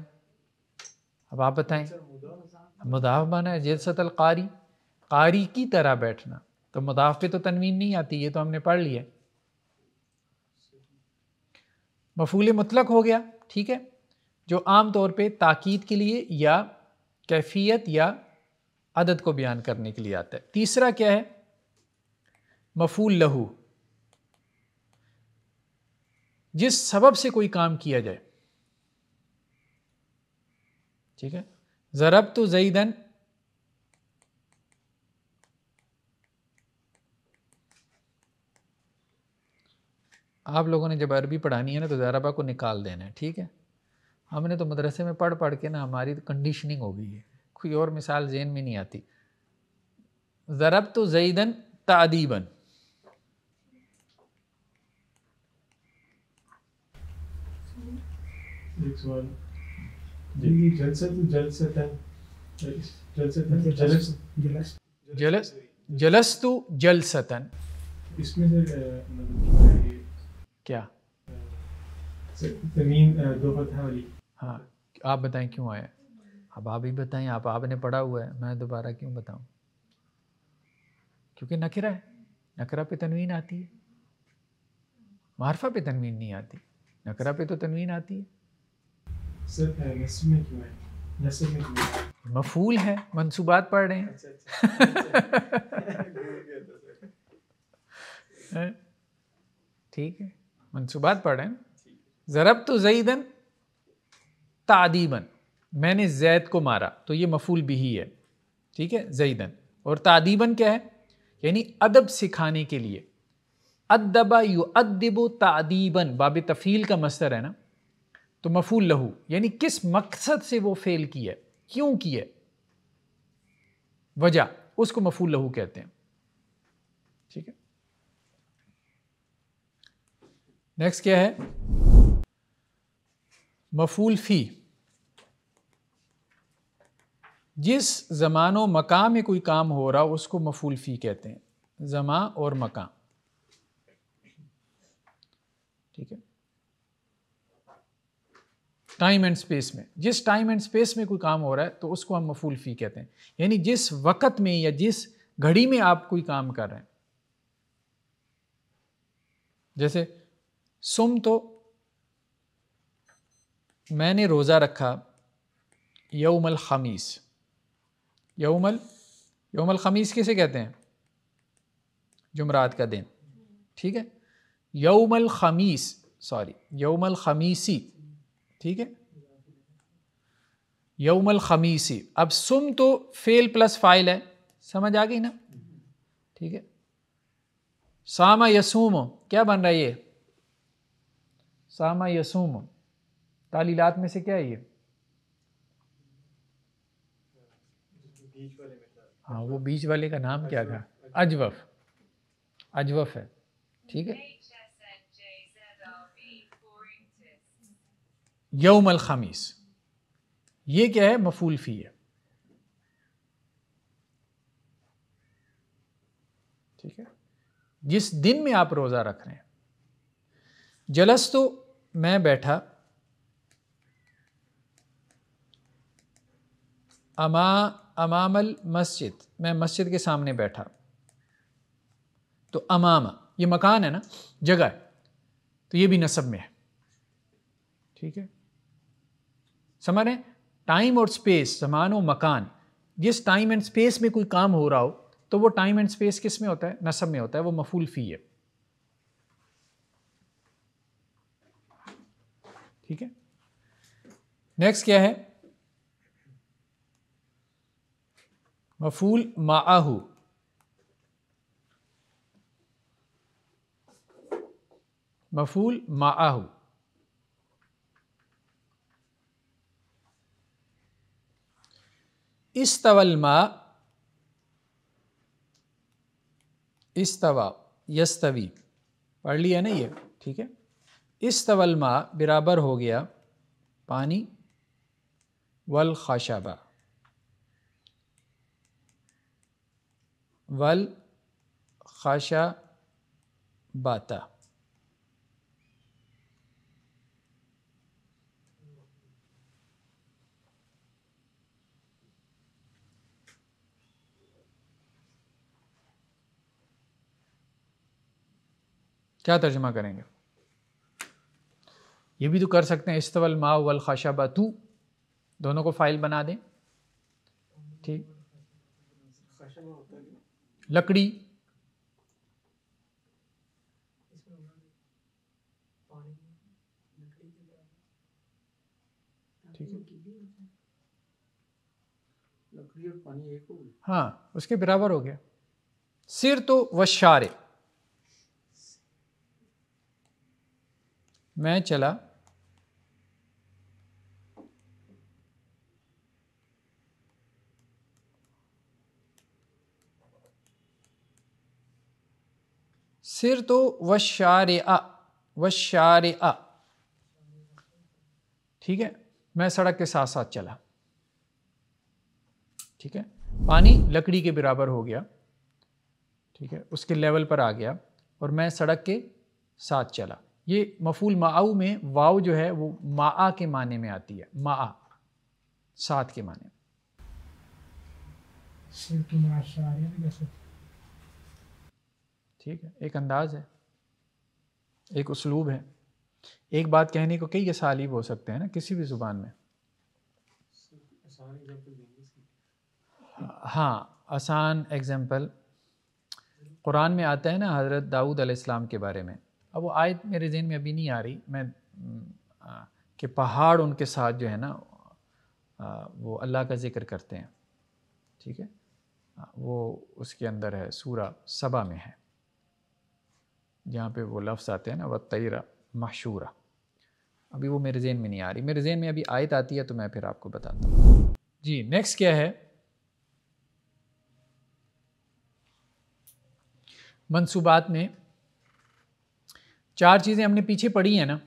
अब आप बताएं अच्छा, मुदाफ बना है जिलसतल कारी कारी की तरह बैठना तो मुदाफ पे तो तनवीन नहीं आती ये तो हमने पढ़ लिया मफूल मुतलक हो गया ठीक है जो आम तौर पे ताकीद के लिए या कैफियत या अदद को बयान करने के लिए आता है तीसरा क्या है मफूल लहू जिस सबब से कोई काम किया जाए ठीक है ज़रब तो जईदन आप लोगों ने जब अरबी पढ़ानी है ना तो ज़ाराबा को निकाल देना है ठीक है हमने तो मदरसे में पढ़ पढ़ के ना हमारी कंडीशनिंग तो हो गई है कोई और मिसाल जेन में नहीं आती ज़रब तो जईदन तदीबन जलस जलस जलस तो जलसतन इसमें क्या जमीन हाँ आप बताएं क्यों आए अब आप ही बताएं आप आपने पढ़ा हुआ है मैं दोबारा क्यों बताऊं क्योंकि नखरा है नखरा पे तनवीन आती है मारफा पे तनवीन नहीं आती नखरा पे तो तनवीन आती है मफूल है मंसूबात पढ़ रहे हैं अच्छा, अच्छा। *laughs* ठीक है मनसूबात पढ़ें ज़रब तो जईदन तादीबन मैंने जैद को मारा तो ये मफूल भी ही है ठीक है जईदन और तादीबन क्या है यानी अदब सिखाने के लिए अदबा यू अदब तादीबन बाब तफ़ील का मसर है ना तो मफूल लहू यानी किस मकसद से वो फेल की है क्यों की है वजह उसको मफूल लहू कहते हैं ठीक है नेक्स्ट क्या है मफूल फ़ी जिस ज़मान व मकाम में कोई काम हो रहा उसको मफूल फ़ी कहते हैं ज़मा और मकाम ठीक है टाइम एंड स्पेस में जिस टाइम एंड स्पेस में कोई काम हो रहा है तो उसको हम मफूल फ़ी कहते हैं यानी जिस वक़्त में या जिस घड़ी में आप कोई काम कर रहे हैं जैसे सुम तो मैंने रोज़ा रखा यौमल ख़मीस यौमल यौमल ख़मीस किसे कहते हैं जुमरात का दिन ठीक है यौमल ख़मीस सॉरी यौमल ख़मीसी ठीक है यौमल ख़मीसी अब सुम तो फेल प्लस फाइल है समझ आ गई ना ठीक है सामा यसूम क्या बन रहा है ये सामा यसूम तालीलात में से क्या है ये हाँ वो बीच वाले का नाम क्या था अजवफ अजवफ है ठीक है यौम अल खमीस ये क्या है मफूल फी है ठीक है जिस दिन में आप रोज़ा रख रहे हैं जलस तो मैं बैठा अमा अमामल मस्जिद मैं मस्जिद के सामने बैठा तो अमामा ये मकान है ना जगह है तो ये भी नसब में है ठीक है समझ रहे टाइम और स्पेस जमान और मकान जिस टाइम एंड स्पेस में कोई काम हो रहा हो तो वो टाइम एंड स्पेस किस में होता है नसब में होता है वो मफूल फ़ी है ठीक है नेक्स्ट क्या है मफूल माहू मफूल माहू तवल मा तवा यस्तवी पढ़ लिया ना ये ठीक है इस तवलमा बराबर हो गया पानी वल खाशाबा वल खाशा बाता क्या तर्जमा करेंगे ये भी तो कर सकते हैं इस्तवल माओ वल खाशा तू दोनों को फाइल बना दें ठीक लकड़ी हाँ उसके बराबर हो गया सिर तो वशारे मैं चला सिर तो वशार आ वशार आ ठीक है मैं सड़क के साथ साथ चला ठीक है पानी लकड़ी के बराबर हो गया ठीक है उसके लेवल पर आ गया और मैं सड़क के साथ चला ये मफूल माऊ में वाव जो है वो माआ के माने में आती है माआ साथ के माने ठीक है एक अंदाज है एक उसलूब है एक बात कहने को कई असालीब हो सकते हैं ना किसी भी ज़ुबान में हाँ आसान एग्जाम्पल कुरान में आता है ना हज़रत दाऊद अलैहिस्सलाम के बारे में अब वो आयत मेरे जहन में अभी नहीं आ रही मैं कि पहाड़ उनके साथ जो है ना वो अल्लाह का ज़िक्र करते हैं ठीक है वो उसके अंदर है सूरा सबा में है जहाँ पे वो लफ्ज़ आते हैं ना व तैरा मशहूर अभी वो मेरे जहन में नहीं आ रही मेरे जहन में अभी आयत आती है तो मैं फिर आपको बताता हूँ जी नेक्स्ट क्या है मनसूबात में चार चीज़ें हमने पीछे पढ़ी हैं ना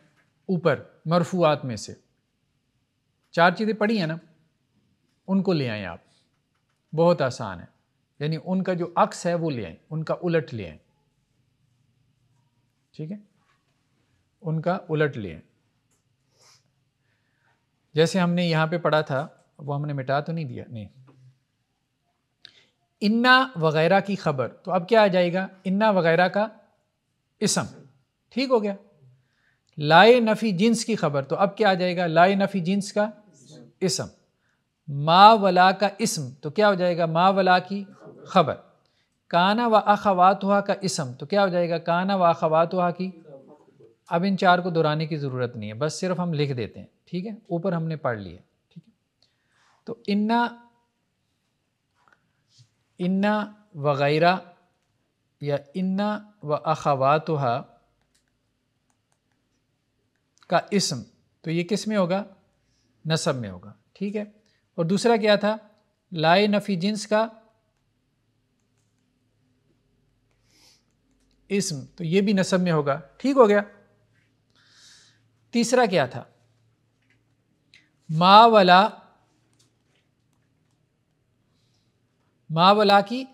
ऊपर मरफूआत में से चार चीज़ें पढ़ी हैं ना उनको ले आएँ आप बहुत आसान है यानी उनका जो अक्स है वो ले आएँ उनका उलट ले आएँ ठीक है उनका उलट ले आएँ जैसे हमने यहाँ पे पढ़ा था वो हमने मिटा तो नहीं दिया नहीं इन्ना वगैरह की खबर तो अब क्या आ जाएगा इन्ना वगैरह का इसम ठीक हो गया लाए नफ़ी जिन्स की खबर तो अब क्या आ जाएगा लाए नफ़ी जिन्स का इसम मा वला का इसम तो क्या हो जाएगा मा वला की खबर काना व अखवात का इसम तो क्या हो जाएगा काना व अखवात की अब इन चार को दोहराने की ज़रूरत नहीं है बस सिर्फ हम लिख देते हैं ठीक है ऊपर हमने पढ़ लिया ठीक है तो इन्ना इन्ना वगैरह या इन्ना व अखवात का इसम तो ये किस में होगा नसब में होगा ठीक है और दूसरा क्या था लाए नफ़ी जिन्स का इसम तो ये भी नसब में होगा ठीक हो गया तीसरा क्या था मावला मावला की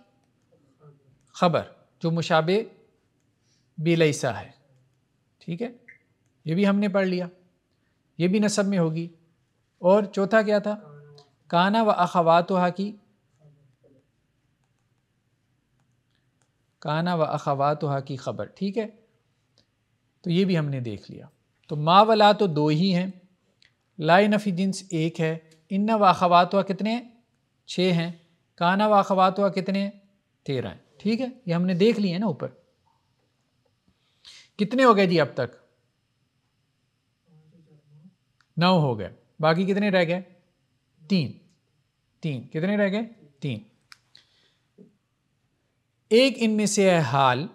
खबर जो मुशाबे बिलईसा है ठीक है ये भी हमने पढ़ लिया ये भी नसब में होगी और चौथा क्या था काना व अखवात की काना व अखवात की ख़बर ठीक है तो ये भी हमने देख लिया तो माँ वला तो दो ही हैं लाई नफ़ी जिन्स एक है इन्ना व अखवात कितने छः हैं काना व अखवात कितने तेरह हैं ठीक है ये हमने देख लिए ना ऊपर कितने हो गए जी अब तक नौ हो गए बाकी कितने रह गए तीन तीन कितने रह गए तीन एक इनमें से है हाल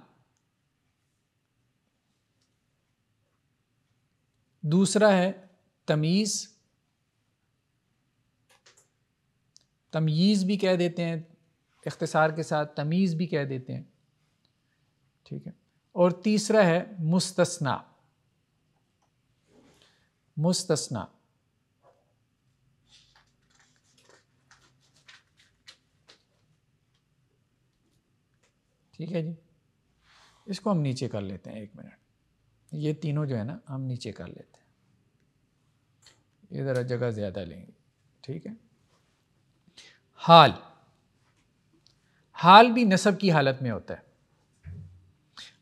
दूसरा है तमीज़ तमीज़ भी कह देते हैं इख्तसार के साथ तमीज़ भी कह देते हैं ठीक है और तीसरा है मुस्तना मुस्तना ठीक है जी इसको हम नीचे कर लेते हैं एक मिनट ये तीनों जो है ना हम नीचे कर लेते हैं ये ज़रा जगह ज़्यादा लेंगे ठीक है हाल हाल भी नसब की हालत में होता है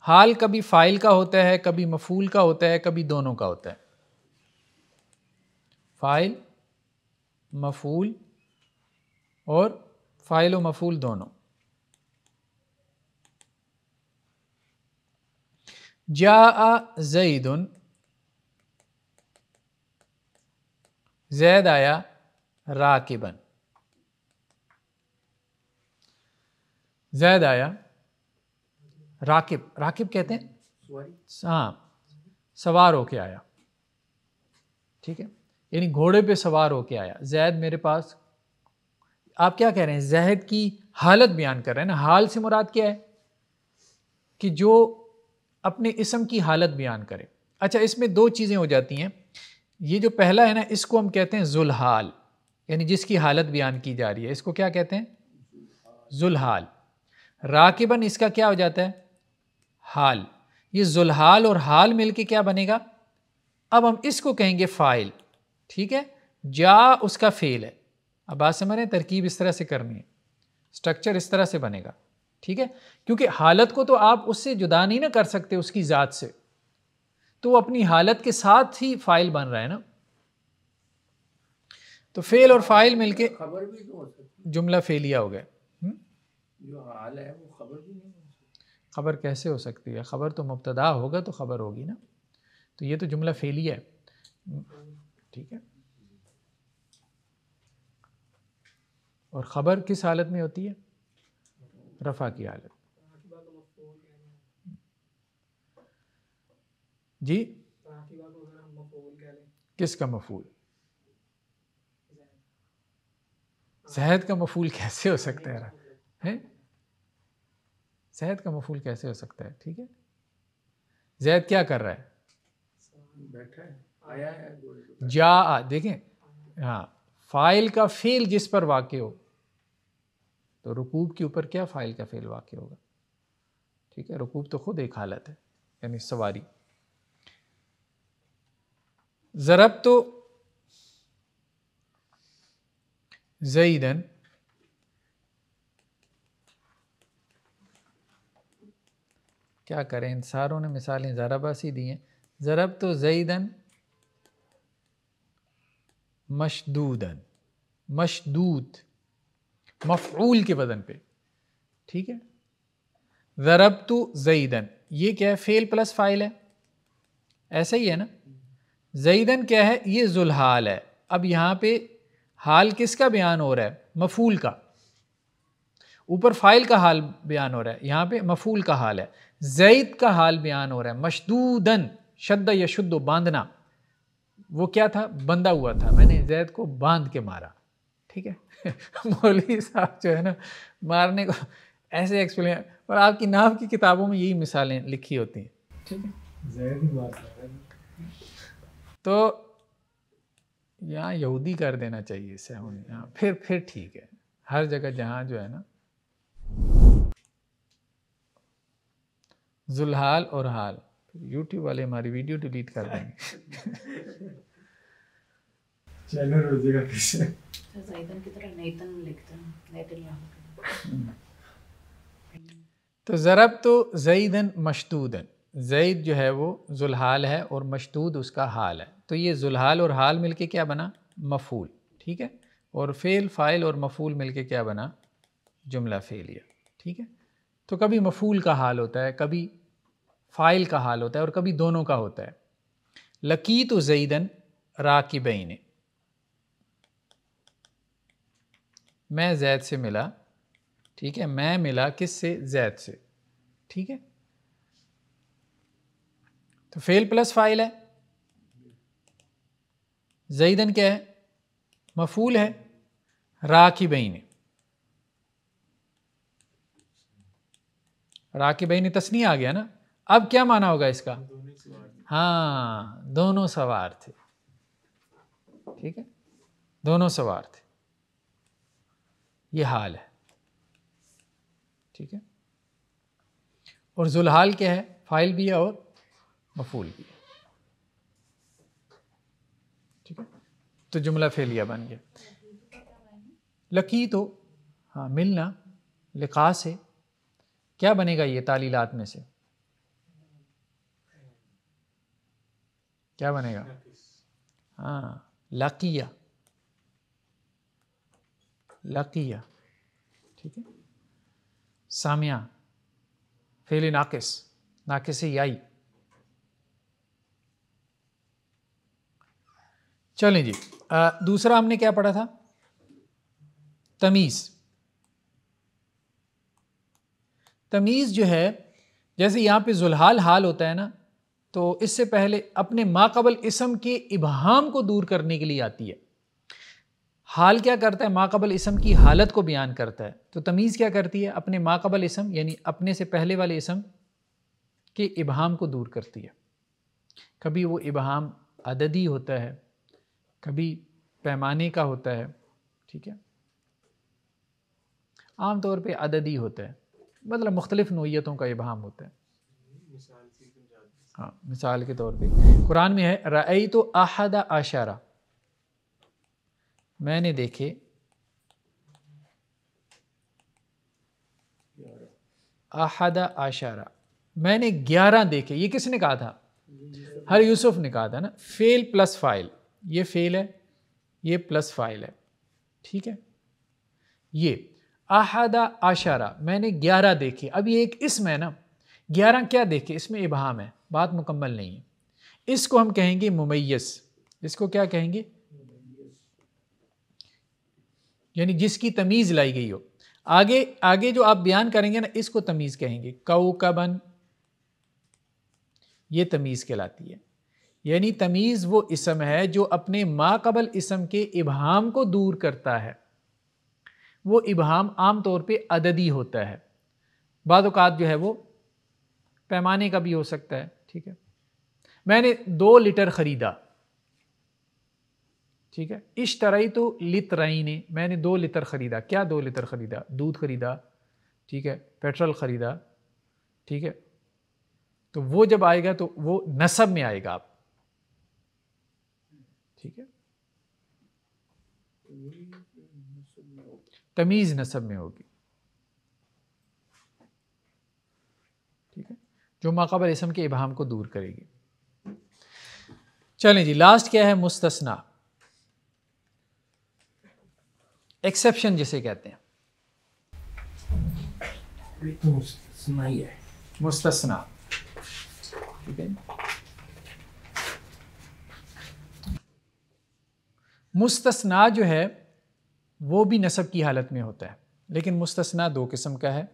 हाल कभी फ़ाइल का होता है कभी मफूल का होता है कभी दोनों का होता है फ़ाइल मफूल और फ़ाइल व मफूल दोनों जा जईद जैद आया राकिबन जैद आया राकिब राकिब कहते हैं हाँ सवार होके आया ठीक है यानी घोड़े पे सवार होके आया जैद मेरे पास आप क्या कह रहे हैं जहद की हालत बयान कर रहे हैं ना हाल से मुराद क्या है कि जो अपने इसम की हालत बयान करे अच्छा इसमें दो चीज़ें हो जाती हैं ये जो पहला है ना इसको हम कहते हैं जुल्हाल यानी जिसकी हालत बयान की जा रही है इसको क्या कहते हैं जुल्हाल राकिबन इसका क्या हो जाता है हाल ये जुल्हाल और हाल मिलके क्या बनेगा अब हम इसको कहेंगे फ़ाइल ठीक है जा उसका फेल है अब बात समझ रहे तरकीब इस तरह से करनी है स्ट्रक्चर इस तरह से बनेगा ठीक है क्योंकि हालत को तो आप उससे जुदा नहीं ना कर सकते उसकी ज़ात से तो वो अपनी हालत के साथ ही फाइल बन रहा है ना तो फेल और फाइल मिलके खबर भी हो सकती जुमला फेलिया हो गया हम्म? जो हाल है वो खबर भी नहीं हो खबर कैसे हो सकती है खबर तो मुबतदा होगा तो खबर होगी ना तो ये तो जुमला फेलिया है ठीक है और ख़बर किस हालत में होती है रफ़ा की हालत जी किसका मफूल सेहत का मफूल कैसे हो सकता है हैं सेहत का मफूल कैसे हो सकता है ठीक है जैद क्या कर रहा है बैठा है जा आ देखें हाँ फ़ाइल का फेल जिस पर वाक्य हो तो रुकूब के ऊपर क्या फ़ाइल का फेल वाक्य होगा ठीक है रुकूब तो खुद एक हालत है यानी सवारी ज़रब तो जईदन क्या करें इन सारों ने मिसालें ज़राबा सी दी हैं ज़रब तो जईदन मशदूदन मशदूद मफूल के वजन पे ठीक है ज़रब तो जईदन ये क्या है फेल प्लस फाइल है ऐसा ही है ना जईदन क्या है ये जुल्हाल है अब यहाँ पे हाल किसका बयान हो रहा है मफूल का ऊपर फाइल का हाल बयान हो रहा है यहाँ पे मफूल का हाल है जईद का हाल बयान हो रहा है मशदूदन शद्द या शुद्ध बांधना वो क्या था बंधा हुआ था मैंने जैद को बांध के मारा ठीक है *laughs* मौलवी साहब जो है ना मारने को ऐसे एक्सप्लेन और आपकी नाम की किताबों में यही मिसालें लिखी होती हैं ठीक है तो यहाँ यहूदी कर देना चाहिए इसे यहाँ फिर फिर ठीक है हर जगह जहाँ जो है ना जुल्हाल और हाल यूट्यूब वाले हमारी वीडियो डिलीट कर देंगे चैनल जैदन तो की तरह लिखते हैं तो ज़रब तो जईदन मशदूदन जईद जो है वो जुल्हाल है और मशदूद उसका हाल है तो ये जुल्हाल और हाल मिलके क्या बना मफूल ठीक है और फ़ेल फ़ाइल और मफूल मिलके क्या बना जुमला फ़ेलिया ठीक है तो कभी मफूल का हाल होता है कभी फ़ाइल का हाल होता है और कभी दोनों का होता है लकी तो जईदन राकिबईन मैं जैद से मिला ठीक है मैं मिला किस से जैद से ठीक है तो फेल प्लस फाइल है जईदन क्या है मफूल है राकिबईन राकिबईन तस्नी आ गया ना अब क्या माना होगा इसका हाँ दोनों सवार थे ठीक है दोनों सवार थे ये हाल है ठीक है और जुलहाल क्या है फाइल भी है और मफूल भी है ठीक है तो जुमला फेलिया बन गया लकी तो हाँ मिलना लिखा से क्या बनेगा ये तालीलात में से क्या बनेगा हाँ लकिया लकिया ठीक है सामिया फेली नाकिस नाकिस याई चलें जी आ, दूसरा हमने क्या पढ़ा था तमीज़ तमीज़ जो है जैसे यहां पे जुलहाल हाल होता है ना तो इससे पहले अपने माकबल इसम के इबहाम को दूर करने के लिए आती है हाल क्या करता है माकबल इसम की हालत को बयान करता है तो तमीज़ क्या करती है अपने माकबल इसम यानी अपने से पहले वाले इसम के इबहम को दूर करती है कभी वो इबहम अददी होता है कभी पैमाने का होता है ठीक है आम तौर पे अददी होता है मतलब मुख्तलिफ़ नोयतों का इबहाम होता है हाँ मिसाल के तौर पे कुरान में है रई तो अहद आशारा मैंने देखे अहद आशारा मैंने ग्यारह देखे ये किसने कहा था हर यूसुफ ने कहा था ना फेल प्लस फाइल ये फेल है ये प्लस फाइल है ठीक है ये अहदा आशारा मैंने ग्यारह देखे अब ये एक इसम है ना ग्यारह क्या देखे इसमें इबहम है बात मुकम्मल नहीं है इसको हम कहेंगे मुमैस इसको क्या कहेंगे यानी जिसकी तमीज़ लाई गई हो आगे आगे जो आप बयान करेंगे ना इसको तमीज़ कहेंगे कऊ कबन ये तमीज़ कहलाती है यानी तमीज़ वो इसम है जो अपने कबल इसम के इबहम को दूर करता है वो इबहम आम तौर पे अददी होता है बाद जो है वो पैमाने का भी हो सकता है ठीक है मैंने दो लीटर ख़रीदा ठीक है इस तरह तो लितरई ने मैंने दो लीटर ख़रीदा क्या दो लीटर ख़रीदा दूध ख़रीदा ठीक है पेट्रोल ख़रीदा ठीक है तो वो जब आएगा तो वो नसब में आएगा आप ठीक है तमीज़ नसब में होगी जो माकबल इसम के इबाम को दूर करेगी चलें जी लास्ट क्या है मुस्तना एक्सेप्शन जिसे कहते हैं मुस्तना तो मुस्तना जो है वो भी नसब की हालत में होता है लेकिन मुस्तना दो किस्म का है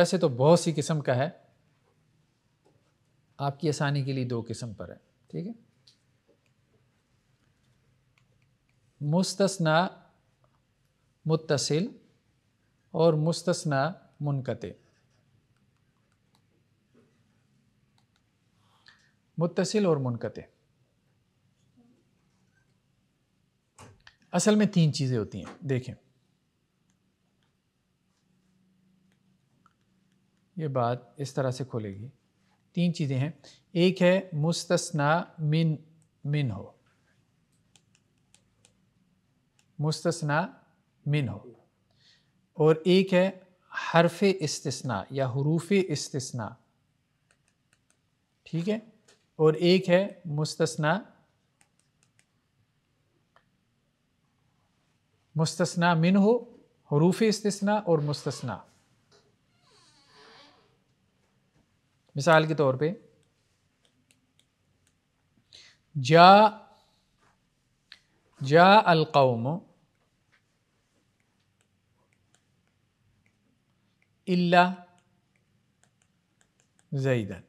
वैसे तो बहुत सी किस्म का है आपकी आसानी के लिए दो किस्म पर है ठीक है मुस्तना मुतसिल और मुस्तना मुनकते मुतसिल और मुनकते असल में तीन चीज़ें होती हैं देखें ये बात इस तरह से खोलेगी तीन चीज़ें हैं एक है मुस्तना मिन मिन हो मुस्तना मिन हो और एक है हरफ इस्तना या हरूफ इस्तना ठीक है और एक है मुस्तना मुस्तना मिन हो हरूफ इस्तना और मुस्तना मिसाल के तौर पे जा जा अलकौम इल्ला जईदन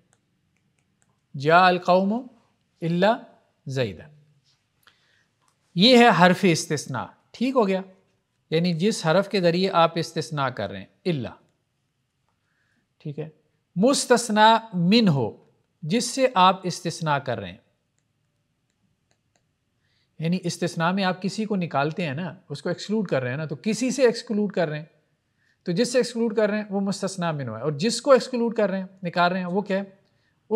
जा अलकौम इल्ला जईदन ये है हरफ इस्तना ठीक हो गया यानी जिस हरफ के ज़रिए आप इस्तना कर रहे हैं इल्ला ठीक है मुस्तना मिन हो जिससे आप इस्तना कर रहे हैं यानी इस्तना में आप किसी को निकालते हैं ना उसको एक्सक्लूड कर रहे हैं ना तो किसी से एक्सक्लूड कर रहे हैं तो जिससे एक्सक्लूड कर रहे हैं वो मुस्तना मिन है और जिसको एक्सक्लूड कर रहे हैं निकाल रहे हैं वो क्या है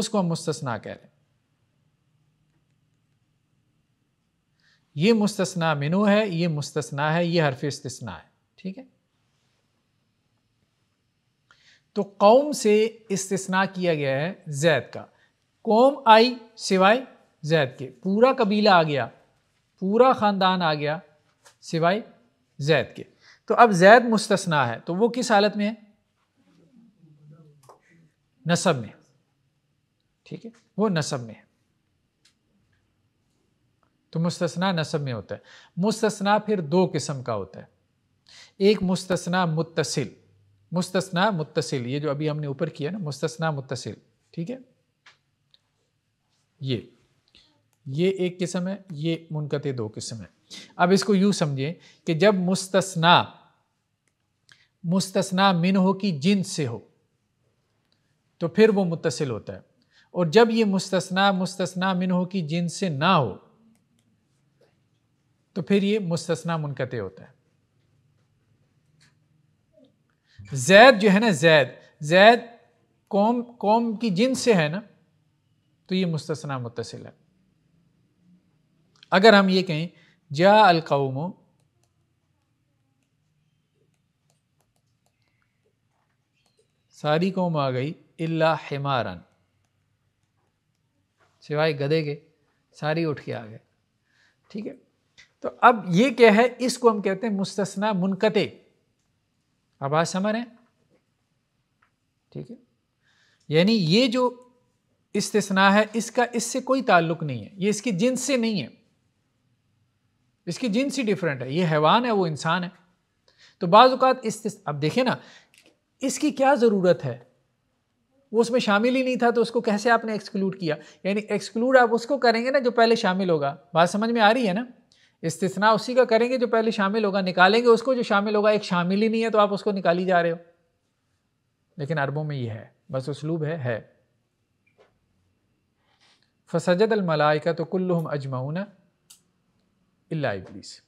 उसको हम मुस्तना कह रहे हैं ये मुस्तना मिनो है ये मुस्तना है ये हरफ इस्तना है ठीक है तो कौम से इस्तना किया गया है जैद का कौम आई सिवाय जैद के पूरा कबीला आ गया पूरा ख़ानदान आ गया सिवाय जैद के तो अब जैद मुस्तना है तो वो किस हालत में है नसब में ठीक है वो नसब में है तो मुस्तना नसब में होता है मुस्तना फिर दो किस्म का होता है एक मुस्तना मुतसिल मुस्तना मुतसिल ये जो अभी हमने ऊपर किया ना मुस्तना मुतसिल ठीक है ये ये एक किस्म है ये मुनकते दो किस्म है अब इसको यूँ समझें कि जब मुस्तना मुस्तना मिन हो कि जिन से हो तो फिर वो मुतसिल होता है और जब ये मुस्तना मुस्तना मिन हो कि जिन से ना हो तो फिर ये मुस्तना मुनकते होता है जैद जो है ना जैद जैद कौम कौम की जिन से है ना तो ये मुस्तना मुतसिल है अगर हम ये कहें जा अलकौम सारी कौम आ गई इल्ला हिमारन सिवाय गधे के सारी उठ के आ गए ठीक है तो अब ये क्या है इसको हम कहते हैं मुस्तना मुनकते अब आज समझ रहे ठीक है यानी ये जो इस्तना है इसका इससे कोई ताल्लुक नहीं है ये इसकी जिन से नहीं है इसकी जिन्स ही डिफरेंट है ये हैवान है वो इंसान है तो बाज़ात इस अब देखें ना इसकी क्या ज़रूरत है वो उसमें शामिल ही नहीं था तो उसको कैसे आपने एक्सक्लूड किया यानी एक्सक्लूड आप उसको करेंगे ना जो पहले शामिल होगा बात समझ में आ रही है ना इस्तना उसी का करेंगे जो पहले शामिल होगा निकालेंगे उसको जो शामिल होगा एक शामिल ही नहीं है तो आप उसको निकाली जा रहे हो लेकिन अरबों में ये है बस उसलूब है है फसजद अलमलाइका तो कुल्लुम अजमाउना इल्ला इब्लीस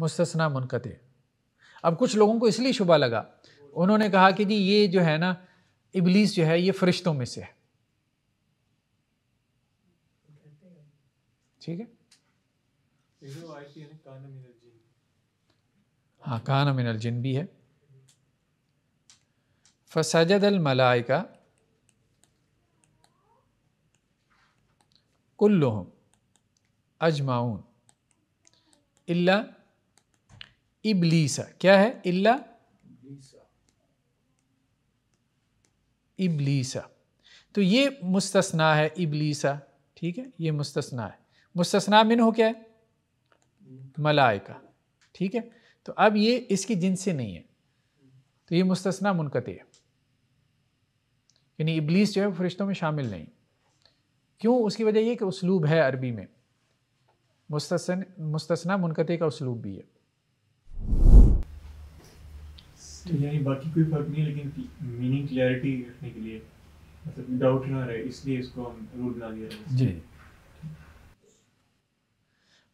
मुस्तना मुनकते अब कुछ लोगों को इसलिए शुभ लगा उन्होंने कहा कि जी ये जो है ना इबलीस जो है ये फरिश्तों में से है ठीक है हाँ कान मिनल जिन भी है फसजद मलाइका कुल्लुहम अजमाउन इल्ला इबलीसा क्या है इल्ला इबलीसा तो ये मुस्तना है इबलीसा ठीक है ये मुस्तना है मुस्तना मिन हो क्या है मलाइका ठीक है तो अब ये इसकी जिन से नहीं है तो ये मुस्तना मुनकते है यानी इबलीस जो है फरिश्तों में शामिल नहीं क्यों उसकी वजह यह कि उसलूब है अरबी में मुस्तसन मुस्तना मुनकते का उसलूब भी है तो यानी बाकी कोई फर्क नहीं लेकिन मीनिंग क्लैरिटी रखने के लिए मतलब डाउट ना रहे इसलिए इसको हम रूल ना दिया जी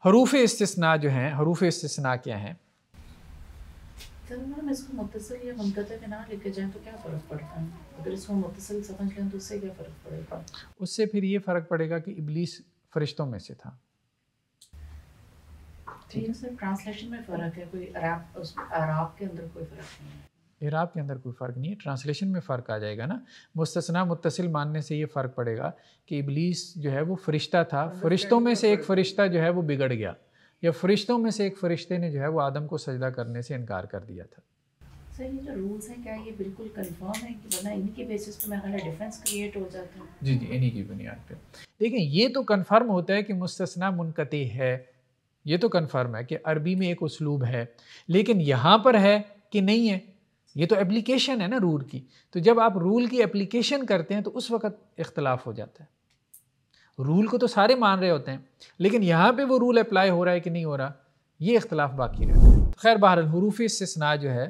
हरूफ इस्तना जो हैं हरूफ इस्तना क्या हैं तो तो उससे फिर ये फ़र्क पड़ेगा कि इबलीस फरिश्तों में से था ठीक है सर ट्रांसलेशन में फ़र्क है कोई अराब उस अरब के अंदर कोई फ़र्क नहीं है इराब के अंदर कोई फ़र्क नहीं है ट्रांसलेशन में फ़र्क आ जाएगा ना मुस्तना मुतसिल मानने से ये फ़र्क पड़ेगा कि इबलीस जो है वो फरिश्ता था फरिश्तों में से एक फ़रिश्ता जो है वो बिगड़ गया या फरिश्तों में से एक फ़रिश्ते ने जो है वो आदम को सजदा करने से इनकार कर दिया था ये जो रूल्स हैं क्या ये बिल्कुल कंफर्म है कि जी जी इन्हीं की बुनियाद देखिए ये तो कन्फर्म होता है कि मुस्तना मुनकते है ये तो कन्फर्म है कि अरबी में एक उसलूब है लेकिन यहाँ पर है कि नहीं है ये तो एप्लीकेशन है ना रूल की तो जब आप रूल की एप्लीकेशन करते हैं तो उस वक्त इख्तलाफ हो जाता है रूल को तो सारे मान रहे होते हैं लेकिन यहाँ पे वो रूल अप्लाई हो रहा है कि नहीं हो रहा ये इख्तलाफ बाकी रहता है तो खैर बहरल हरूफ इसना जो है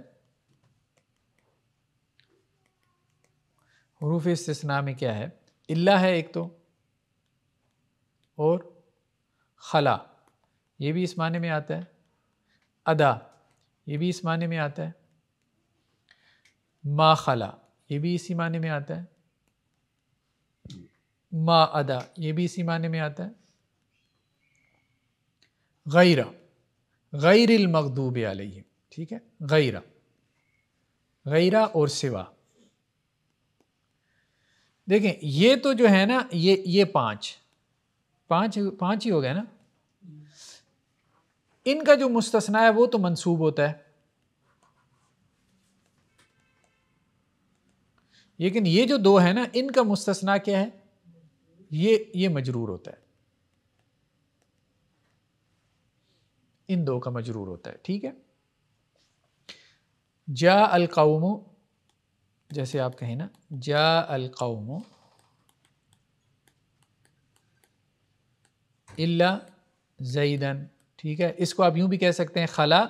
हरूफ इसना में क्या है इल्ला है एक तो और खला ये भी इस माने में आता है अदा ये भी इस माने में आता है मा खला ये भी इसी माने में आता है मा अदा ये भी इसी माने में आता है गैरा गैर मखदूब आलिम ठीक है गैरा गैरा और सिवा देखें ये तो जो है ना ये ये पांच पांच पांच ही हो गए ना इनका जो मुस्तना है वो तो मंसूब होता है लेकिन ये जो दो है ना इनका मुस्तना क्या है ये ये मजरूर होता है इन दो का मजरूर होता है ठीक है जा अलकाउमो जैसे आप कहें ना जा अलकाउमो इल्ला जईदन ठीक है इसको आप यूं भी कह सकते हैं खला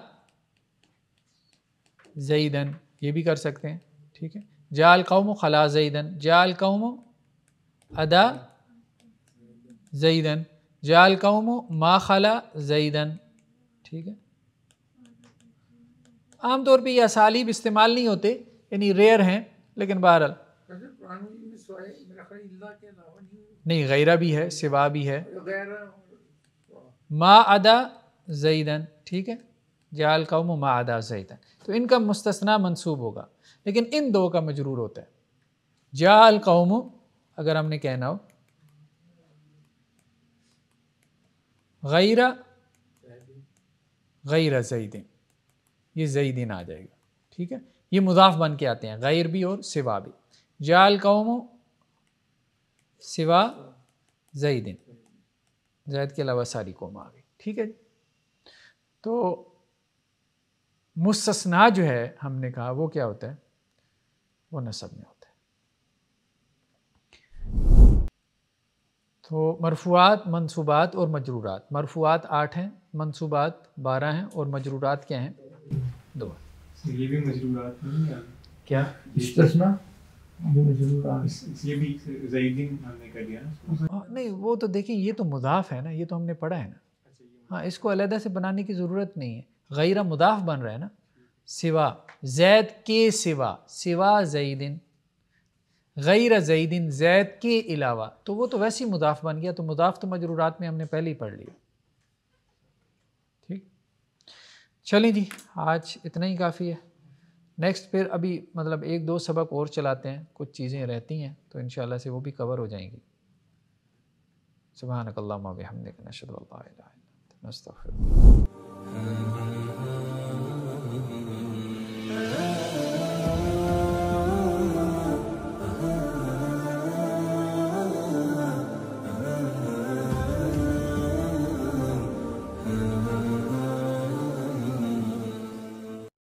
जईदन ये भी कर सकते हैं ठीक है जाल कौम खला जईदन जाल कौम अदा जईदन जाल कौम मा खला जईदन ठीक है आमतौर पे ये असालीब इस्तेमाल नहीं होते यानी रेयर हैं लेकिन बहरहाल नहीं गैरा भी है सिवा भी है मा अदा जईदन ठीक है जाल कौम मा अदा जईदन तो इनका मुस्तना मनसूब होगा लेकिन इन दो का मजरूर होता है जाल कौम अगर हमने कहना हो गैरा गैरा जईदिन ये जईदिन आ जाएगा ठीक है ये मुदाफ बन के आते हैं गैर भी और सिवा भी जाल कौम सिवा जईदिन जैद के अलावा सारी कौम आ गई ठीक है जी तो मुसना जो है हमने कहा वो क्या होता है वो नसब में होते हैं तो मरफूआत मनसूबात और मजरूरात मरफूआत आठ हैं मनसूबात बारह हैं और मजरूरात क्या हैं दो ये भी मजरूरात क्या ये भी हाँ, नहीं वो तो देखिए ये तो मुदाफ है ना ये तो हमने पढ़ा है ना अच्छा, हाँ इसको अलहदा से बनाने की ज़रूरत नहीं है गैर मुदाफ बन रहा है ना सिवा जैद के सिवा सिवा जईदिन गैर जईदिन जैद के अलावा तो वो तो वैसे ही मुदाफ बन गया तो मुदाफ तो मजरूरात में हमने पहले ही पढ़ लिया ठीक चलें जी आज इतना ही काफ़ी है नेक्स्ट फिर अभी मतलब एक दो सबक और चलाते हैं कुछ चीज़ें रहती हैं तो इन से वो भी कवर हो जाएंगी सुबह नकल्ला हमदिक नशद नस्तफ़ Mm-hmm.